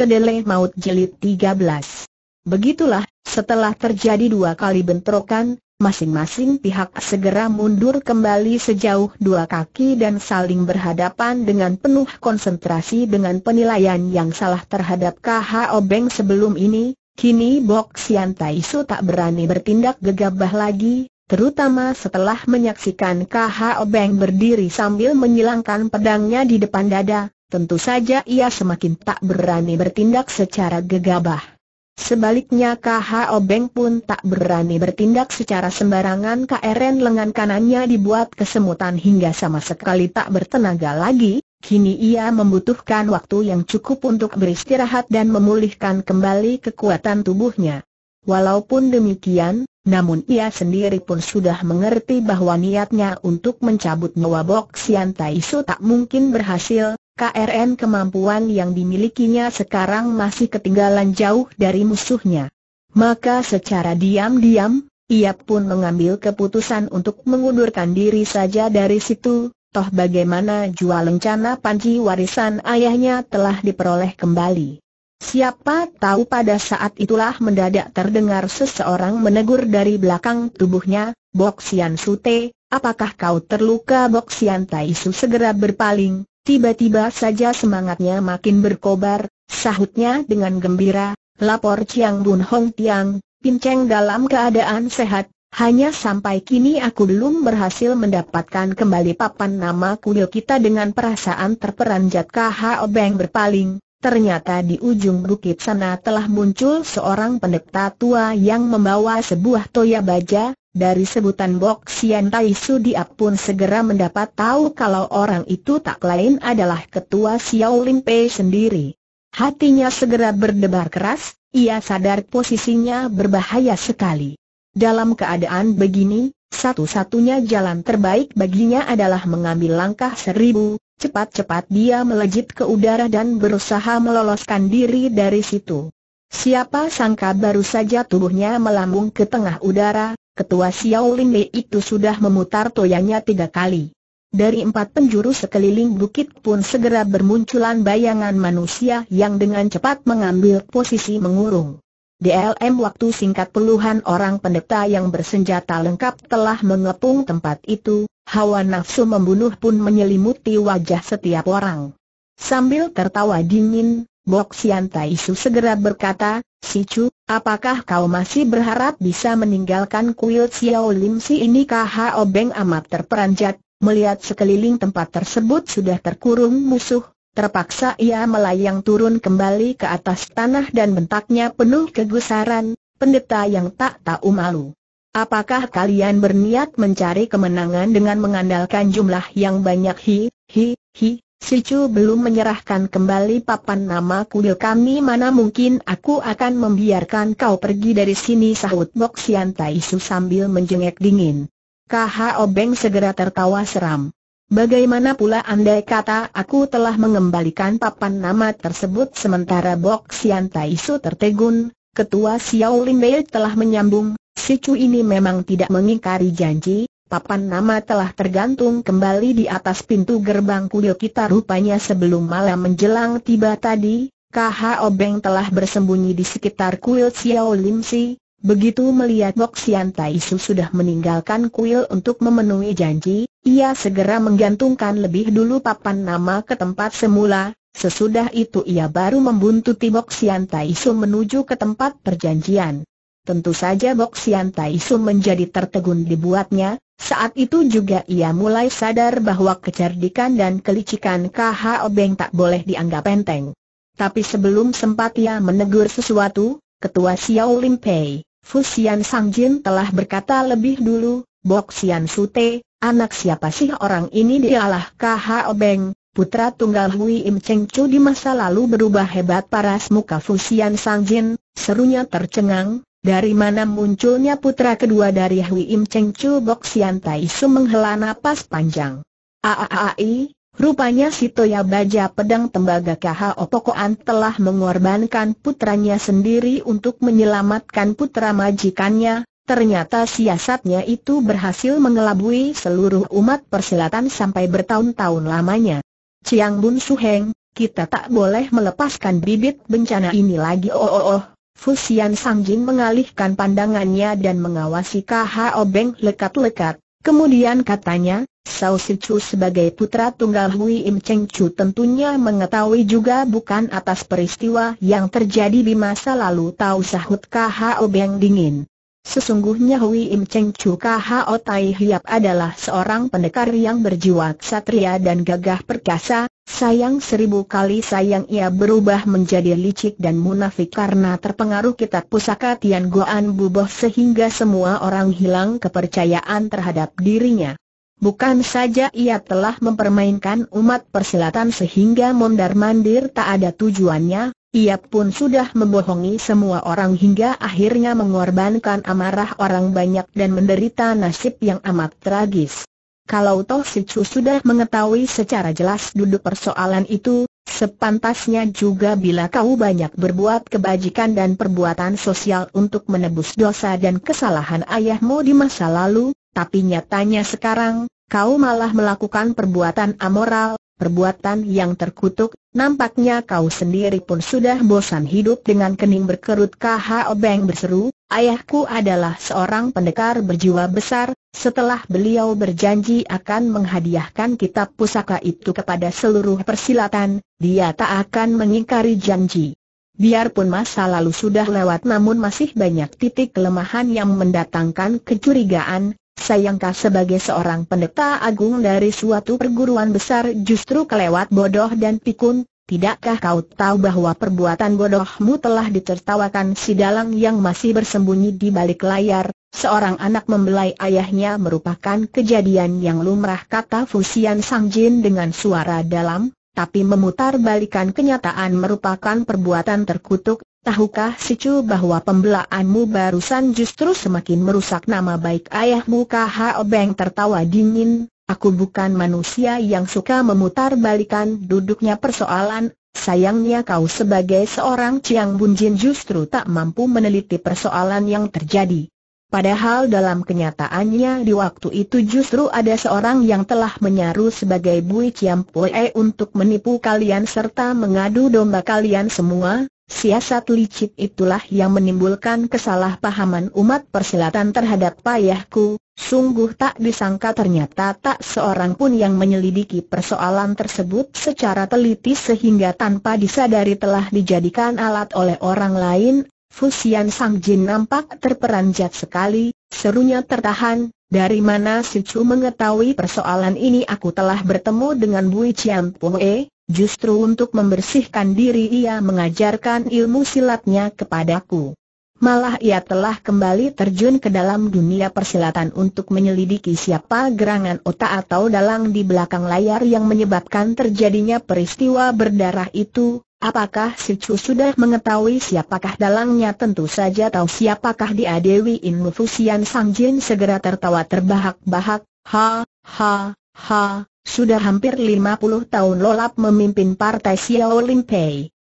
Kedele Maut Jelit 13 Begitulah, setelah terjadi dua kali bentrokan, masing-masing pihak segera mundur kembali sejauh dua kaki dan saling berhadapan dengan penuh konsentrasi dengan penilaian yang salah terhadap KH Obeng sebelum ini, kini Bok Sian Taisu tak berani bertindak gegabah lagi, terutama setelah menyaksikan KH Obeng berdiri sambil menyilangkan pedangnya di depan dada, tentu saja ia semakin tak berani bertindak secara gegabah. Sebaliknya KH Obeng pun tak berani bertindak secara sembarangan KRN lengan kanannya dibuat kesemutan hingga sama sekali tak bertenaga lagi, kini ia membutuhkan waktu yang cukup untuk beristirahat dan memulihkan kembali kekuatan tubuhnya. Walaupun demikian, namun ia sendiri pun sudah mengerti bahwa niatnya untuk mencabut nyawa Bok Sian Tai Su tak mungkin berhasil, KRN kemampuan yang dimilikinya sekarang masih ketinggalan jauh dari musuhnya. Maka secara diam-diam, ia pun mengambil keputusan untuk mengundurkan diri saja dari situ, toh bagaimana jua lencana panji warisan ayahnya telah diperoleh kembali. Siapa tahu pada saat itulah mendadak terdengar seseorang menegur dari belakang tubuhnya, Boksian Sute, apakah kau terluka Boksian Taisu segera berpaling, Tiba-tiba saja semangatnya makin berkobar, sahutnya dengan gembira, lapor Chiang Bun Hong Tiang, Pinceng dalam keadaan sehat, hanya sampai kini aku belum berhasil mendapatkan kembali papan nama kuil kita dengan perasaan terperanjat KH Obeng berpaling. Ternyata di ujung bukit sana telah muncul seorang pendeta tua yang membawa sebuah toya baja, dari sebutan Boksian Tai dia pun segera mendapat tahu kalau orang itu tak lain adalah ketua Xiao Lim Pei sendiri. Hatinya segera berdebar keras, ia sadar posisinya berbahaya sekali. Dalam keadaan begini, satu-satunya jalan terbaik baginya adalah mengambil langkah seribu, cepat-cepat dia melejit ke udara dan berusaha meloloskan diri dari situ. Siapa sangka baru saja tubuhnya melambung ke tengah udara, ketua Xiao Lin itu sudah memutar toyanya tiga kali. Dari empat penjuru sekeliling bukit pun segera bermunculan bayangan manusia yang dengan cepat mengambil posisi mengurung. DLM waktu singkat puluhan orang pendeta yang bersenjata lengkap telah mengepung tempat itu, hawa nafsu membunuh pun menyelimuti wajah setiap orang. Sambil tertawa dingin, Bok Sian Su segera berkata, Si Chu, apakah kau masih berharap bisa meninggalkan kuil Xiao Lim Si ini Kho Beng amat terperanjat, melihat sekeliling tempat tersebut sudah terkurung musuh, terpaksa ia melayang turun kembali ke atas tanah dan bentaknya penuh kegusaran, pendeta yang tak tahu malu. Apakah kalian berniat mencari kemenangan dengan mengandalkan jumlah yang banyak hi, hi, hi, Si belum menyerahkan kembali papan nama kuil kami mana mungkin aku akan membiarkan kau pergi dari sini sahut Bok Sian Tai Su sambil menjengek dingin. KH Obeng segera tertawa seram. Bagaimana pula andai kata aku telah mengembalikan papan nama tersebut sementara Bok Sian Tai Su tertegun, ketua Xiao Lin Bei telah menyambung, si ini memang tidak mengingkari janji, papan nama telah tergantung kembali di atas pintu gerbang kuil kita rupanya sebelum malam menjelang tiba tadi, KH Obeng telah bersembunyi di sekitar kuil Xiao Lim Si, begitu melihat Bok Sian Tai Su sudah meninggalkan kuil untuk memenuhi janji, ia segera menggantungkan lebih dulu papan nama ke tempat semula, sesudah itu ia baru membuntuti Bok Sian Tai Su menuju ke tempat perjanjian. Tentu saja Bok Sian Tai Su menjadi tertegun dibuatnya, saat itu juga ia mulai sadar bahwa kecerdikan dan kelicikan KH Obeng tak boleh dianggap enteng. Tapi sebelum sempat ia menegur sesuatu, Ketua Xiao Lim Pei, Fusian Sang Jin telah berkata lebih dulu, Bok Sian Sute, anak siapa sih orang ini dialah KH Obeng, putra tunggal Hui Im Cheng Chu di masa lalu berubah hebat paras muka Fusian Sang Jin, serunya tercengang, dari mana munculnya putra kedua dari Hui Im Cheng Chu Bok Sian Tai Su menghela napas panjang. Aaai, rupanya si Toya Baja Pedang Tembaga KH Opokoan telah mengorbankan putranya sendiri untuk menyelamatkan putra majikannya, ternyata siasatnya itu berhasil mengelabui seluruh umat persilatan sampai bertahun-tahun lamanya. Chiang Bun Su Heng, kita tak boleh melepaskan bibit bencana ini lagi oh oh oh. Fusian Sangjin mengalihkan pandangannya dan mengawasi KHO Obeng lekat-lekat. Kemudian katanya, Sao Si Chu sebagai putra tunggal Hui Im Cheng Chu tentunya mengetahui juga bukan atas peristiwa yang terjadi di masa lalu tahu sahut KHO Obeng dingin. Sesungguhnya Hui Im Cheng Chu KHO Tai Hiap adalah seorang pendekar yang berjiwa ksatria dan gagah perkasa, Sayang seribu kali sayang ia berubah menjadi licik dan munafik karena terpengaruh kitab pusaka Tian Goan Buboh sehingga semua orang hilang kepercayaan terhadap dirinya. Bukan saja ia telah mempermainkan umat persilatan sehingga mondar-mandir tak ada tujuannya, ia pun sudah membohongi semua orang hingga akhirnya mengorbankan amarah orang banyak dan menderita nasib yang amat tragis. Kalau Toh Si Chu sudah mengetahui secara jelas duduk persoalan itu, sepantasnya juga bila kau banyak berbuat kebajikan dan perbuatan sosial untuk menebus dosa dan kesalahan ayahmu di masa lalu, tapi nyatanya sekarang, kau malah melakukan perbuatan amoral, perbuatan yang terkutuk, Nampaknya kau sendiri pun sudah bosan hidup dengan kening berkerut KH Obeng berseru, ayahku adalah seorang pendekar berjiwa besar, setelah beliau berjanji akan menghadiahkan kitab pusaka itu kepada seluruh persilatan, dia tak akan mengingkari janji. Biarpun masa lalu sudah lewat namun masih banyak titik kelemahan yang mendatangkan kecurigaan, Sayangkah sebagai seorang pendeta agung dari suatu perguruan besar justru kelewat bodoh dan pikun, tidakkah kau tahu bahwa perbuatan bodohmu telah ditertawakan si dalang yang masih bersembunyi di balik layar, seorang anak membelai ayahnya merupakan kejadian yang lumrah kata Fusian Sangjin dengan suara dalam, tapi memutar balikan kenyataan merupakan perbuatan terkutuk, Tahukah si Chu bahwa pembelaanmu barusan justru semakin merusak nama baik ayahmu K.H.O. Beng tertawa dingin, aku bukan manusia yang suka memutar balikan duduknya persoalan, sayangnya kau sebagai seorang Chiang Bunjin justru tak mampu meneliti persoalan yang terjadi. Padahal dalam kenyataannya di waktu itu justru ada seorang yang telah menyaru sebagai Bui Chiam Pue untuk menipu kalian serta mengadu domba kalian semua, Siasat licik itulah yang menimbulkan kesalahpahaman umat persilatan terhadap payahku, sungguh tak disangka ternyata tak seorang pun yang menyelidiki persoalan tersebut secara teliti sehingga tanpa disadari telah dijadikan alat oleh orang lain, Fusian Sang Jin nampak terperanjat sekali, serunya tertahan, dari mana si Chu mengetahui persoalan ini aku telah bertemu dengan Bui Chiang Poe, Justru untuk membersihkan diri ia mengajarkan ilmu silatnya kepadaku. Malah ia telah kembali terjun ke dalam dunia persilatan untuk menyelidiki siapa gerangan otak atau dalang di belakang layar yang menyebabkan terjadinya peristiwa berdarah itu. Apakah si Chu sudah mengetahui siapakah dalangnya tentu saja tahu siapakah dia Dewi Infusian Jin segera tertawa terbahak-bahak, ha, ha, ha, sudah hampir 50 tahun Lolap memimpin partai Xiao Lim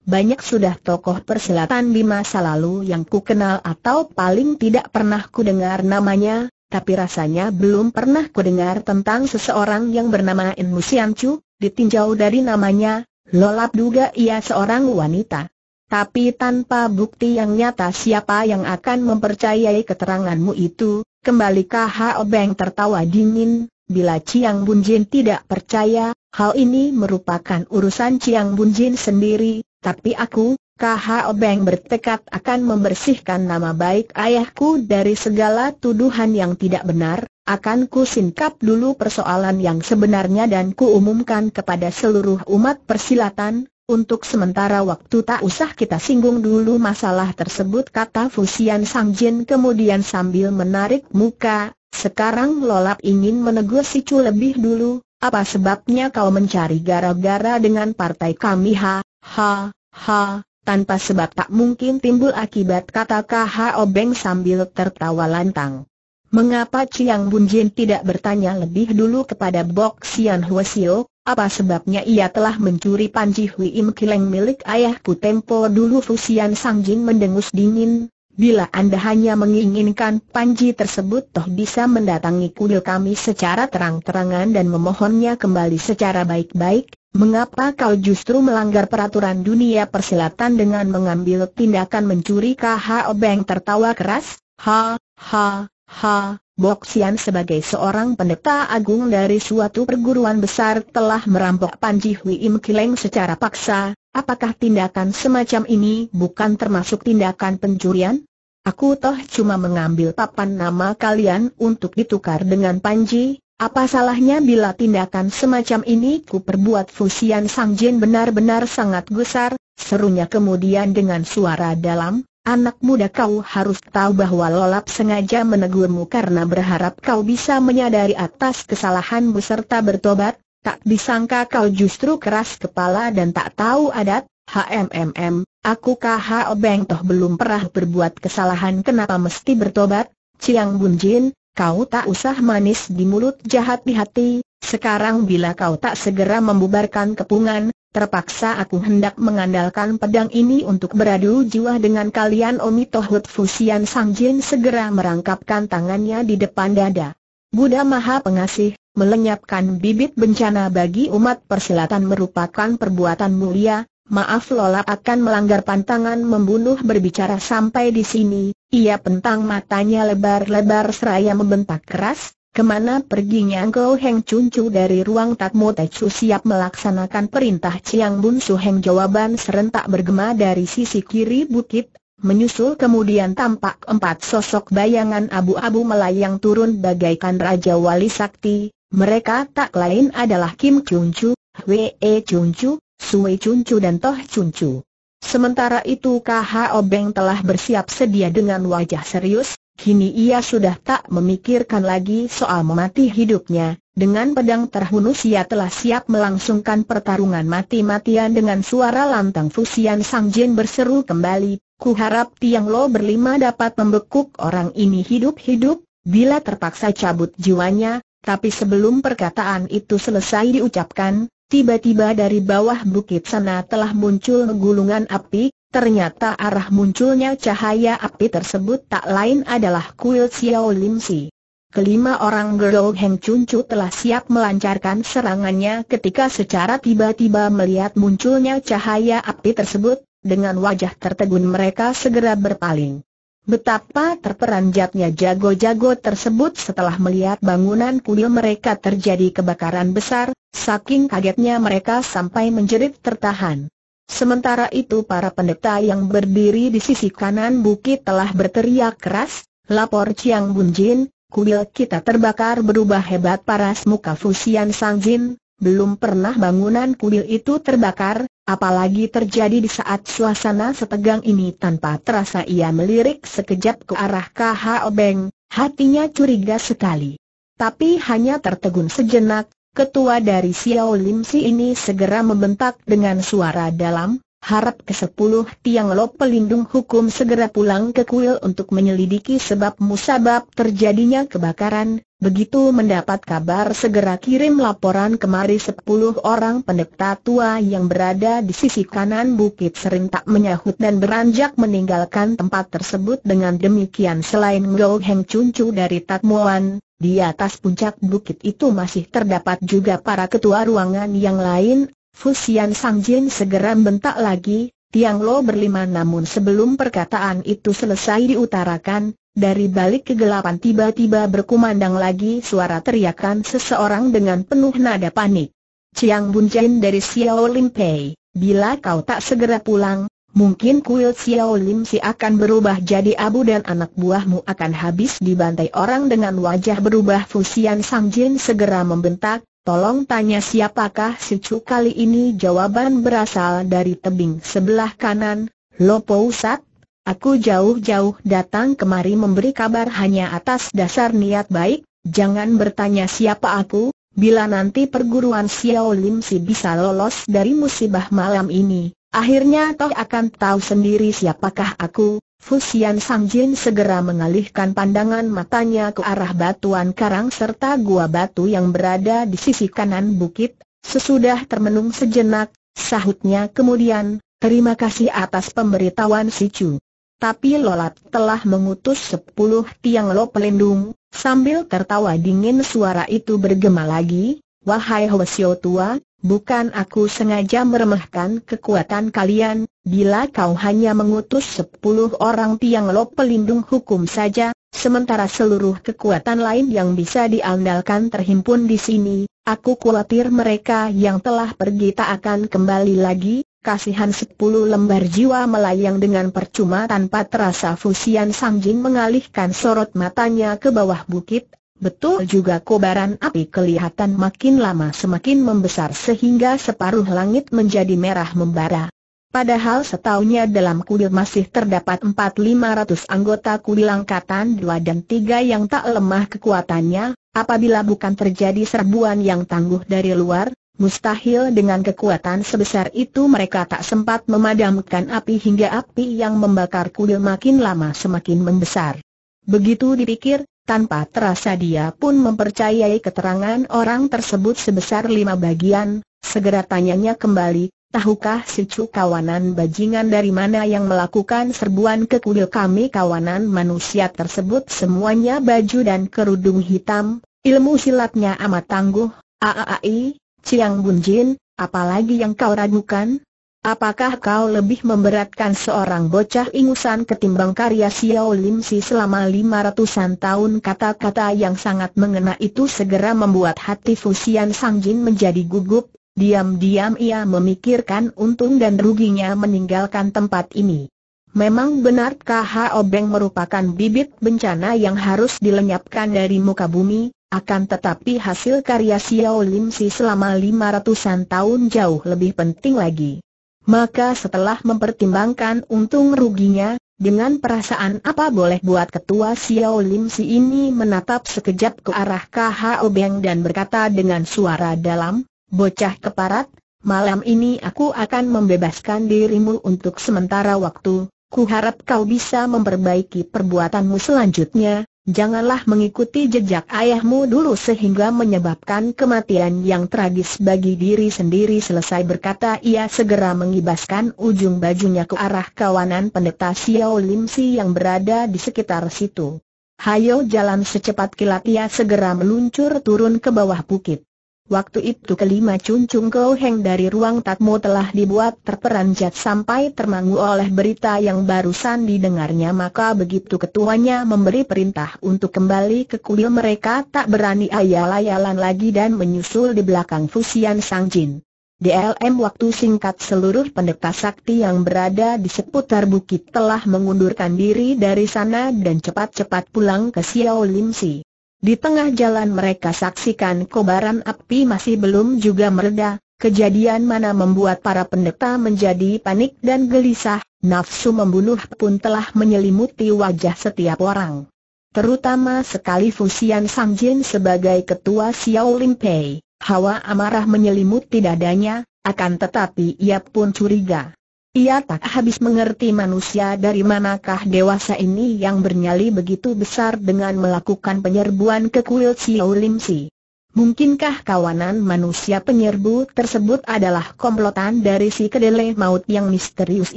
Banyak sudah tokoh perselatan di masa lalu yang ku kenal atau paling tidak pernah ku dengar namanya, tapi rasanya belum pernah ku dengar tentang seseorang yang bernama In Musian ditinjau dari namanya, Lolap duga ia seorang wanita. Tapi tanpa bukti yang nyata siapa yang akan mempercayai keteranganmu itu, kembali KHO Beng tertawa dingin, Bila Chiang Bunjin tidak percaya, hal ini merupakan urusan Chiang Bunjin sendiri, tapi aku, KH Obeng bertekad akan membersihkan nama baik ayahku dari segala tuduhan yang tidak benar, akan ku singkap dulu persoalan yang sebenarnya dan kuumumkan kepada seluruh umat persilatan, untuk sementara waktu tak usah kita singgung dulu masalah tersebut kata Fusian Sangjin kemudian sambil menarik muka, sekarang Lolap ingin menegur si Cu lebih dulu, apa sebabnya kau mencari gara-gara dengan partai kami ha, ha, ha, tanpa sebab tak mungkin timbul akibat kata KH Obeng sambil tertawa lantang. Mengapa Ciang Bunjin tidak bertanya lebih dulu kepada Bok Sian Huasio, apa sebabnya ia telah mencuri panji Hui Im Kileng milik ayahku tempo dulu Fusian Sang Jin mendengus dingin, Bila Anda hanya menginginkan panji tersebut toh bisa mendatangi kuil kami secara terang-terangan dan memohonnya kembali secara baik-baik, mengapa kau justru melanggar peraturan dunia persilatan dengan mengambil tindakan mencuri KHO Beng tertawa keras? Ha, ha, ha, Bok Sian sebagai seorang pendeta agung dari suatu perguruan besar telah merampok Panji Hui Im Kileng secara paksa, apakah tindakan semacam ini bukan termasuk tindakan pencurian? Aku toh cuma mengambil papan nama kalian untuk ditukar dengan Panji, apa salahnya bila tindakan semacam ini ku perbuat Fusian Jin benar-benar sangat gusar, serunya kemudian dengan suara dalam, Anak muda kau harus tahu bahwa Lolap sengaja menegurmu karena berharap kau bisa menyadari atas kesalahanmu serta bertobat, tak disangka kau justru keras kepala dan tak tahu adat, HMMM, aku Kah Obeng Toh belum pernah berbuat kesalahan kenapa mesti bertobat, Ciang Bunjin, kau tak usah manis di mulut jahat di hati, sekarang bila kau tak segera membubarkan kepungan, terpaksa aku hendak mengandalkan pedang ini untuk beradu jiwa dengan kalian Omi Tohut Fusian Jin. segera merangkapkan tangannya di depan dada. Buddha Maha Pengasih, melenyapkan bibit bencana bagi umat persilatan merupakan perbuatan mulia, Maaf Lola akan melanggar pantangan membunuh berbicara sampai di sini, ia pentang matanya lebar-lebar seraya membentak keras, Kemana perginya Go Heng Chun Chu dari ruang Takmo Techu siap melaksanakan perintah Chiang Bun Su Heng jawaban serentak bergema dari sisi kiri bukit, menyusul kemudian tampak empat sosok bayangan abu-abu melayang turun bagaikan Raja Wali Sakti, mereka tak lain adalah Kim Chun Chu, Wee Chun Chu, Sui cuncu dan Toh cuncu. Sementara itu KH Obeng telah bersiap sedia dengan wajah serius, kini ia sudah tak memikirkan lagi soal memati hidupnya, dengan pedang terhunus ia telah siap melangsungkan pertarungan mati-matian dengan suara lantang Fusian Sang Jin berseru kembali, ku harap Tiang Lo berlima dapat membekuk orang ini hidup-hidup, bila terpaksa cabut jiwanya, tapi sebelum perkataan itu selesai diucapkan, Tiba-tiba dari bawah bukit sana telah muncul gulungan api, ternyata arah munculnya cahaya api tersebut tak lain adalah kuil Xiao Lim Si. Kelima orang Gerou Heng Cuncu telah siap melancarkan serangannya ketika secara tiba-tiba melihat munculnya cahaya api tersebut, dengan wajah tertegun mereka segera berpaling. Betapa terperanjatnya jago-jago tersebut setelah melihat bangunan kuil mereka terjadi kebakaran besar, saking kagetnya mereka sampai menjerit tertahan. Sementara itu para pendeta yang berdiri di sisi kanan bukit telah berteriak keras, lapor Chiang Bunjin, kuil kita terbakar berubah hebat paras muka Fusian Sang Jin, belum pernah bangunan kuil itu terbakar, Apalagi terjadi di saat suasana setegang ini tanpa terasa ia melirik sekejap ke arah KH Obeng, hatinya curiga sekali. Tapi hanya tertegun sejenak, ketua dari Xiao Lim Si ini segera membentak dengan suara dalam, harap ke sepuluh tiang lo pelindung hukum segera pulang ke kuil untuk menyelidiki sebab musabab terjadinya kebakaran, Begitu mendapat kabar segera kirim laporan kemari sepuluh orang pendeta tua yang berada di sisi kanan bukit sering tak menyahut dan beranjak meninggalkan tempat tersebut dengan demikian selain Ngoh Heng dari Tatmuan, di atas puncak bukit itu masih terdapat juga para ketua ruangan yang lain, Fusian Sangjin segera bentak lagi, Tiang Lo berlima namun sebelum perkataan itu selesai diutarakan, dari balik kegelapan tiba-tiba berkumandang lagi suara teriakan seseorang dengan penuh nada panik. Chiang Bun dari Xiao Lim Pei, bila kau tak segera pulang, mungkin kuil Xiao Lim Si akan berubah jadi abu dan anak buahmu akan habis dibantai orang dengan wajah berubah fusian Sang Jin segera membentak, tolong tanya siapakah si Chu kali ini jawaban berasal dari tebing sebelah kanan, Lopo Usat? Aku jauh-jauh datang kemari memberi kabar hanya atas dasar niat baik, jangan bertanya siapa aku, bila nanti perguruan Xiao Lim Si bisa lolos dari musibah malam ini, akhirnya toh akan tahu sendiri siapakah aku. Fusian Sangjin segera mengalihkan pandangan matanya ke arah batuan karang serta gua batu yang berada di sisi kanan bukit, sesudah termenung sejenak, sahutnya kemudian, terima kasih atas pemberitahuan si Chu tapi Lolat telah mengutus sepuluh tiang lo pelindung, sambil tertawa dingin suara itu bergema lagi, Wahai Hwasyo tua, bukan aku sengaja meremehkan kekuatan kalian, bila kau hanya mengutus sepuluh orang tiang lo pelindung hukum saja, sementara seluruh kekuatan lain yang bisa diandalkan terhimpun di sini, aku khawatir mereka yang telah pergi tak akan kembali lagi, kasihan sepuluh lembar jiwa melayang dengan percuma tanpa terasa Fusian Sangjin mengalihkan sorot matanya ke bawah bukit, betul juga kobaran api kelihatan makin lama semakin membesar sehingga separuh langit menjadi merah membara. Padahal setahunya dalam kuil masih terdapat 4-500 anggota kuil angkatan 2 dan tiga yang tak lemah kekuatannya, apabila bukan terjadi serbuan yang tangguh dari luar, Mustahil dengan kekuatan sebesar itu mereka tak sempat memadamkan api hingga api yang membakar kuil makin lama semakin membesar. Begitu dipikir, tanpa terasa dia pun mempercayai keterangan orang tersebut sebesar lima bagian, segera tanyanya kembali, tahukah si cu kawanan bajingan dari mana yang melakukan serbuan ke kuil kami kawanan manusia tersebut semuanya baju dan kerudung hitam, ilmu silatnya amat tangguh, aaai, Ciang Bun Jin, apalagi yang kau ragukan? Apakah kau lebih memberatkan seorang bocah ingusan ketimbang karya Xiao Lim Si selama lima ratusan tahun kata-kata yang sangat mengena itu segera membuat hati Fusian Sang Jin menjadi gugup, diam-diam ia memikirkan untung dan ruginya meninggalkan tempat ini. Memang benarkah Hao Beng merupakan bibit bencana yang harus dilenyapkan dari muka bumi, akan tetapi hasil karya Xiao Lim Si selama lima ratusan tahun jauh lebih penting lagi. Maka setelah mempertimbangkan untung ruginya, dengan perasaan apa boleh buat ketua Xiao Lim Si ini menatap sekejap ke arah KHO Beng dan berkata dengan suara dalam, Bocah keparat, malam ini aku akan membebaskan dirimu untuk sementara waktu, ku harap kau bisa memperbaiki perbuatanmu selanjutnya, Janganlah mengikuti jejak ayahmu dulu sehingga menyebabkan kematian yang tragis bagi diri sendiri Selesai berkata ia segera mengibaskan ujung bajunya ke arah kawanan pendeta Xiao Lim Si yang berada di sekitar situ Hayo jalan secepat kilat ia segera meluncur turun ke bawah bukit Waktu itu kelima cuncung Heng dari ruang tatmo telah dibuat terperanjat sampai termangu oleh berita yang barusan didengarnya maka begitu ketuanya memberi perintah untuk kembali ke kuil mereka tak berani ayal-ayalan lagi dan menyusul di belakang Fusian Sang Jin. DLM waktu singkat seluruh pendeta sakti yang berada di seputar bukit telah mengundurkan diri dari sana dan cepat-cepat pulang ke Xiao Lim Si. Di tengah jalan mereka saksikan kobaran api masih belum juga mereda, kejadian mana membuat para pendeta menjadi panik dan gelisah, nafsu membunuh pun telah menyelimuti wajah setiap orang. Terutama sekali Fusian Sangjin sebagai ketua Xiao Pei, hawa amarah menyelimuti dadanya, akan tetapi ia pun curiga. Ia tak habis mengerti manusia dari manakah dewasa ini yang bernyali begitu besar dengan melakukan penyerbuan ke kuil Xiao Lim Si. Mungkinkah kawanan manusia penyerbu tersebut adalah komplotan dari si kedelai maut yang misterius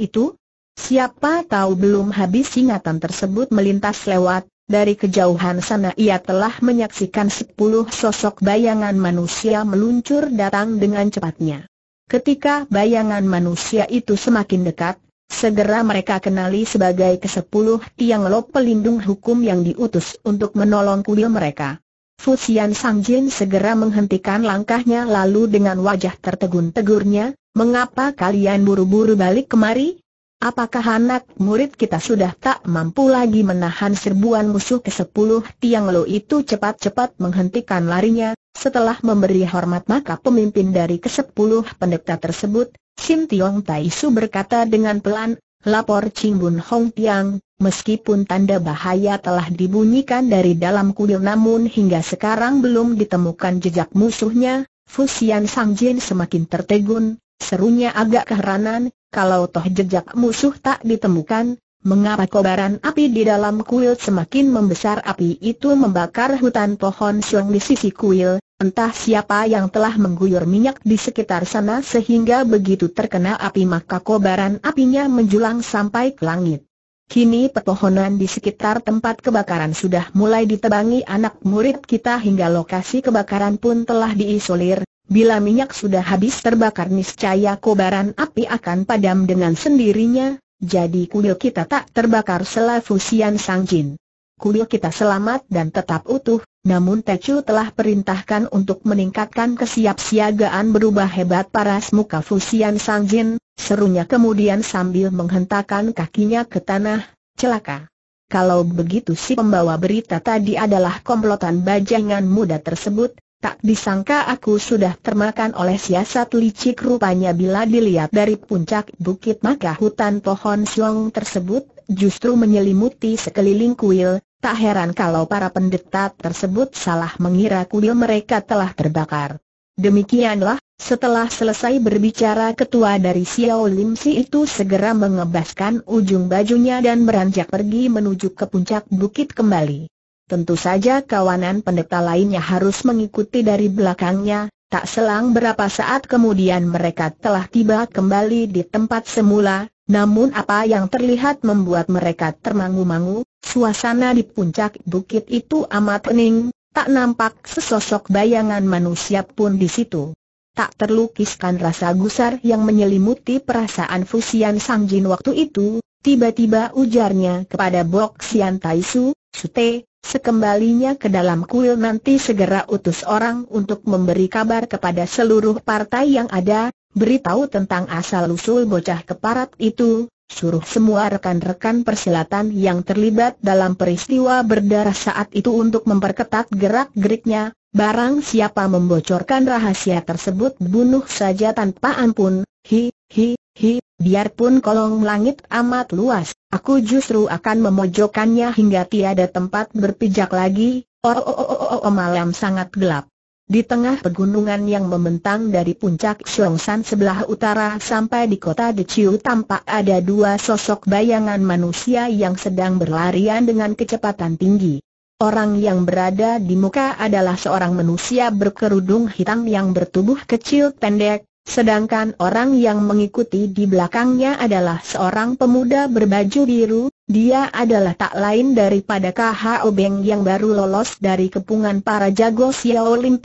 itu? Siapa tahu belum habis ingatan tersebut melintas lewat, dari kejauhan sana ia telah menyaksikan sepuluh sosok bayangan manusia meluncur datang dengan cepatnya. Ketika bayangan manusia itu semakin dekat, segera mereka kenali sebagai kesepuluh tiang lo pelindung hukum yang diutus untuk menolong kuil mereka. Fusian Sangjin segera menghentikan langkahnya lalu dengan wajah tertegun tegurnya, mengapa kalian buru-buru balik kemari? Apakah anak murid kita sudah tak mampu lagi menahan serbuan musuh ke sepuluh tiang lo itu cepat-cepat menghentikan larinya, setelah memberi hormat maka pemimpin dari ke sepuluh pendeta tersebut, Sim Tiong Tai Su berkata dengan pelan, lapor Ching Bun Hong Tiang, meskipun tanda bahaya telah dibunyikan dari dalam kuil namun hingga sekarang belum ditemukan jejak musuhnya, Fusian Sang Jin semakin tertegun, serunya agak keheranan, kalau toh jejak musuh tak ditemukan, mengapa kobaran api di dalam kuil semakin membesar api itu membakar hutan pohon siung di sisi kuil, entah siapa yang telah mengguyur minyak di sekitar sana sehingga begitu terkena api maka kobaran apinya menjulang sampai ke langit. Kini pepohonan di sekitar tempat kebakaran sudah mulai ditebangi anak murid kita hingga lokasi kebakaran pun telah diisolir, Bila minyak sudah habis terbakar niscaya kobaran api akan padam dengan sendirinya, jadi kuil kita tak terbakar sela Fusian Sang Jin. Kuil kita selamat dan tetap utuh, namun Tecu telah perintahkan untuk meningkatkan kesiapsiagaan berubah hebat paras muka Fusian Sang Jin, serunya kemudian sambil menghentakkan kakinya ke tanah, celaka. Kalau begitu si pembawa berita tadi adalah komplotan bajangan muda tersebut, Tak disangka aku sudah termakan oleh siasat licik rupanya bila dilihat dari puncak bukit maka hutan pohon siong tersebut justru menyelimuti sekeliling kuil, tak heran kalau para pendeta tersebut salah mengira kuil mereka telah terbakar. Demikianlah, setelah selesai berbicara ketua dari Xiao Lim Si itu segera mengebaskan ujung bajunya dan beranjak pergi menuju ke puncak bukit kembali. Tentu saja kawanan pendeta lainnya harus mengikuti dari belakangnya, tak selang berapa saat kemudian mereka telah tiba kembali di tempat semula, namun apa yang terlihat membuat mereka termangu-mangu, suasana di puncak bukit itu amat hening, tak nampak sesosok bayangan manusia pun di situ. Tak terlukiskan rasa gusar yang menyelimuti perasaan Fusian Sang Jin waktu itu, tiba-tiba ujarnya kepada Bok Sian Taisu, Sute, Sekembalinya ke dalam kuil nanti segera utus orang untuk memberi kabar kepada seluruh partai yang ada, beritahu tentang asal-usul bocah keparat itu, suruh semua rekan-rekan persilatan yang terlibat dalam peristiwa berdarah saat itu untuk memperketat gerak-geriknya, barang siapa membocorkan rahasia tersebut bunuh saja tanpa ampun, hi, hi, Biarpun kolong langit amat luas, aku justru akan memojokkannya hingga tiada tempat berpijak lagi, oh, oh, oh, oh, oh, oh malam sangat gelap. Di tengah pegunungan yang membentang dari puncak Xiongshan sebelah utara sampai di kota Deciu tampak ada dua sosok bayangan manusia yang sedang berlarian dengan kecepatan tinggi. Orang yang berada di muka adalah seorang manusia berkerudung hitam yang bertubuh kecil pendek, Sedangkan orang yang mengikuti di belakangnya adalah seorang pemuda berbaju biru, dia adalah tak lain daripada KH Obeng yang baru lolos dari kepungan para jago Xiao Lim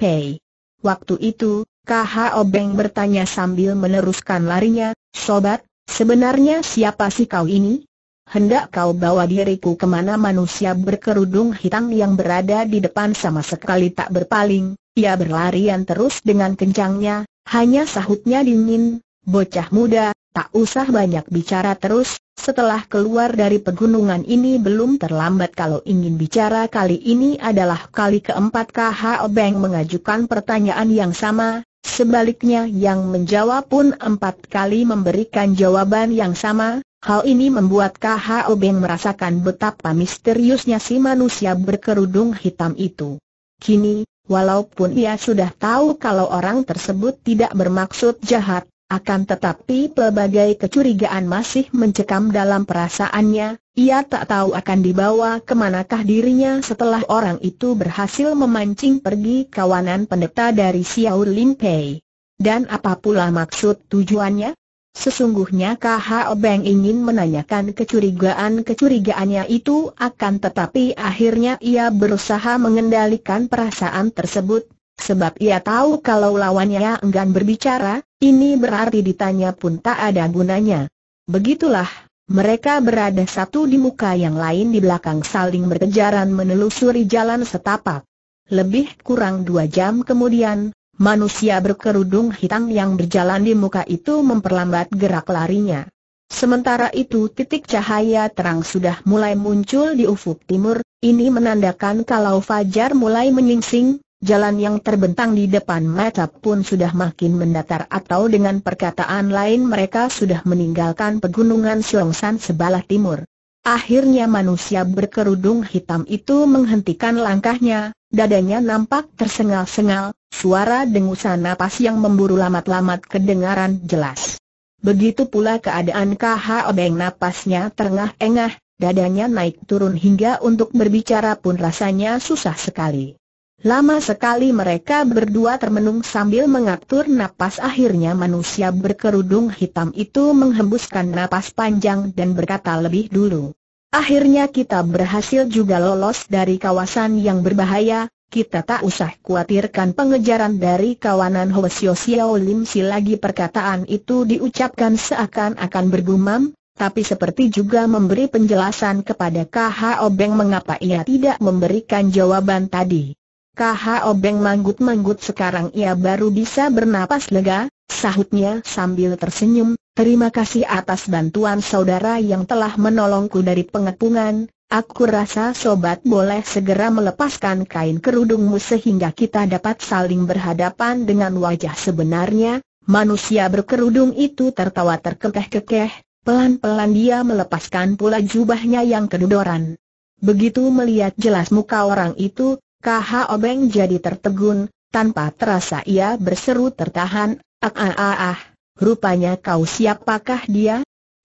Waktu itu, KH Obeng bertanya sambil meneruskan larinya, Sobat, sebenarnya siapa sih kau ini? Hendak kau bawa diriku kemana manusia berkerudung hitam yang berada di depan sama sekali tak berpaling, ia berlarian terus dengan kencangnya, hanya sahutnya dingin, bocah muda, tak usah banyak bicara terus, setelah keluar dari pegunungan ini belum terlambat kalau ingin bicara kali ini adalah kali keempat KH Obeng mengajukan pertanyaan yang sama, sebaliknya yang menjawab pun empat kali memberikan jawaban yang sama, hal ini membuat KH Obeng merasakan betapa misteriusnya si manusia berkerudung hitam itu. Kini, Walaupun ia sudah tahu kalau orang tersebut tidak bermaksud jahat, akan tetapi pelbagai kecurigaan masih mencekam dalam perasaannya, ia tak tahu akan dibawa kemanakah dirinya setelah orang itu berhasil memancing pergi kawanan pendeta dari Xiao Lin Pei. Dan apa pula maksud tujuannya? Sesungguhnya KHO Beng ingin menanyakan kecurigaan-kecurigaannya itu akan tetapi akhirnya ia berusaha mengendalikan perasaan tersebut, sebab ia tahu kalau lawannya enggan berbicara, ini berarti ditanya pun tak ada gunanya. Begitulah, mereka berada satu di muka yang lain di belakang saling berkejaran menelusuri jalan setapak. Lebih kurang dua jam kemudian, Manusia berkerudung hitam yang berjalan di muka itu memperlambat gerak larinya. Sementara itu titik cahaya terang sudah mulai muncul di ufuk timur, ini menandakan kalau fajar mulai menyingsing, jalan yang terbentang di depan mata pun sudah makin mendatar atau dengan perkataan lain mereka sudah meninggalkan pegunungan Siongsan sebelah timur. Akhirnya manusia berkerudung hitam itu menghentikan langkahnya, Dadanya nampak tersengal-sengal, suara dengusan napas yang memburu lamat-lamat kedengaran jelas. Begitu pula keadaan KH Obeng napasnya terengah-engah, dadanya naik turun hingga untuk berbicara pun rasanya susah sekali. Lama sekali mereka berdua termenung sambil mengatur napas akhirnya manusia berkerudung hitam itu menghembuskan napas panjang dan berkata lebih dulu. Akhirnya kita berhasil juga lolos dari kawasan yang berbahaya, kita tak usah khawatirkan pengejaran dari kawanan Hoesio Xiao Lim si lagi perkataan itu diucapkan seakan-akan bergumam, tapi seperti juga memberi penjelasan kepada KH Obeng mengapa ia tidak memberikan jawaban tadi. KH Obeng manggut-manggut sekarang ia baru bisa bernapas lega, sahutnya sambil tersenyum, Terima kasih atas bantuan saudara yang telah menolongku dari pengepungan, aku rasa sobat boleh segera melepaskan kain kerudungmu sehingga kita dapat saling berhadapan dengan wajah sebenarnya, manusia berkerudung itu tertawa terkekeh-kekeh, pelan-pelan dia melepaskan pula jubahnya yang kedudoran. Begitu melihat jelas muka orang itu, KH Obeng jadi tertegun, tanpa terasa ia berseru tertahan, ah ah ah ah. Rupanya kau siapakah dia?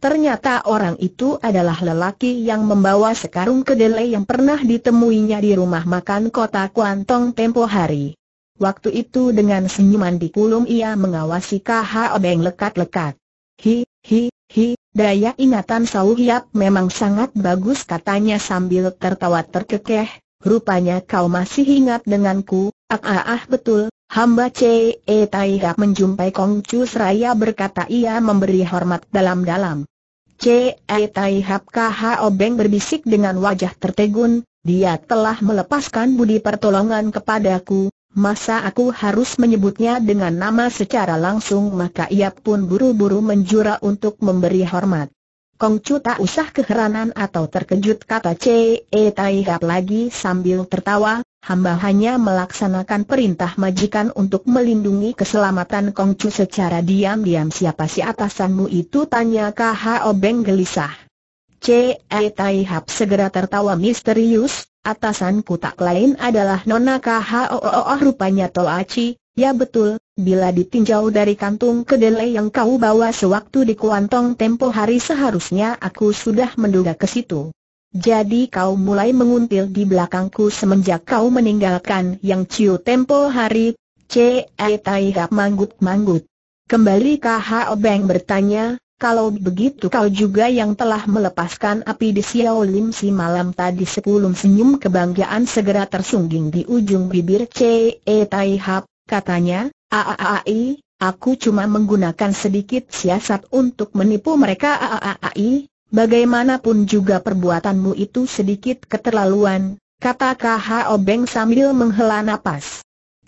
Ternyata orang itu adalah lelaki yang membawa sekarung kedelai yang pernah ditemuinya di rumah makan kota Kuantong tempo hari. Waktu itu dengan senyuman di kulum ia mengawasi K.H. Obeng lekat-lekat. Hi, hi, hi, daya ingatan Sau Hiap memang sangat bagus katanya sambil tertawa terkekeh. Rupanya kau masih ingat denganku, ah ah, ah betul, Hamba C.E. Taihak menjumpai Kong Chu Seraya berkata ia memberi hormat dalam-dalam. C.E. Taihak K.H. Obeng berbisik dengan wajah tertegun, dia telah melepaskan budi pertolongan kepadaku, masa aku harus menyebutnya dengan nama secara langsung maka ia pun buru-buru menjura untuk memberi hormat. Kong Chu tak usah keheranan atau terkejut kata C.E. Taihak lagi sambil tertawa, hamba hanya melaksanakan perintah majikan untuk melindungi keselamatan Kongcu secara diam-diam siapa si atasanmu itu tanya KH Beng gelisah. CE Taihap segera tertawa misterius, atasanku tak lain adalah Nona KHO oh, rupanya Toaci, ya betul, bila ditinjau dari kantung kedelai yang kau bawa sewaktu di Kuantong tempo hari seharusnya aku sudah menduga ke situ. Jadi kau mulai menguntil di belakangku semenjak kau meninggalkan yang ciu tempo hari, C.E. Tai Hap manggut-manggut. Kembali K.H.O. Beng bertanya, kalau begitu kau juga yang telah melepaskan api di Xiao Lim si malam tadi sebelum senyum kebanggaan segera tersungging di ujung bibir C.E. Tai Hap, katanya, Aaai, aku cuma menggunakan sedikit siasat untuk menipu mereka Aaai, bagaimanapun juga perbuatanmu itu sedikit keterlaluan, kata KH Obeng sambil menghela napas.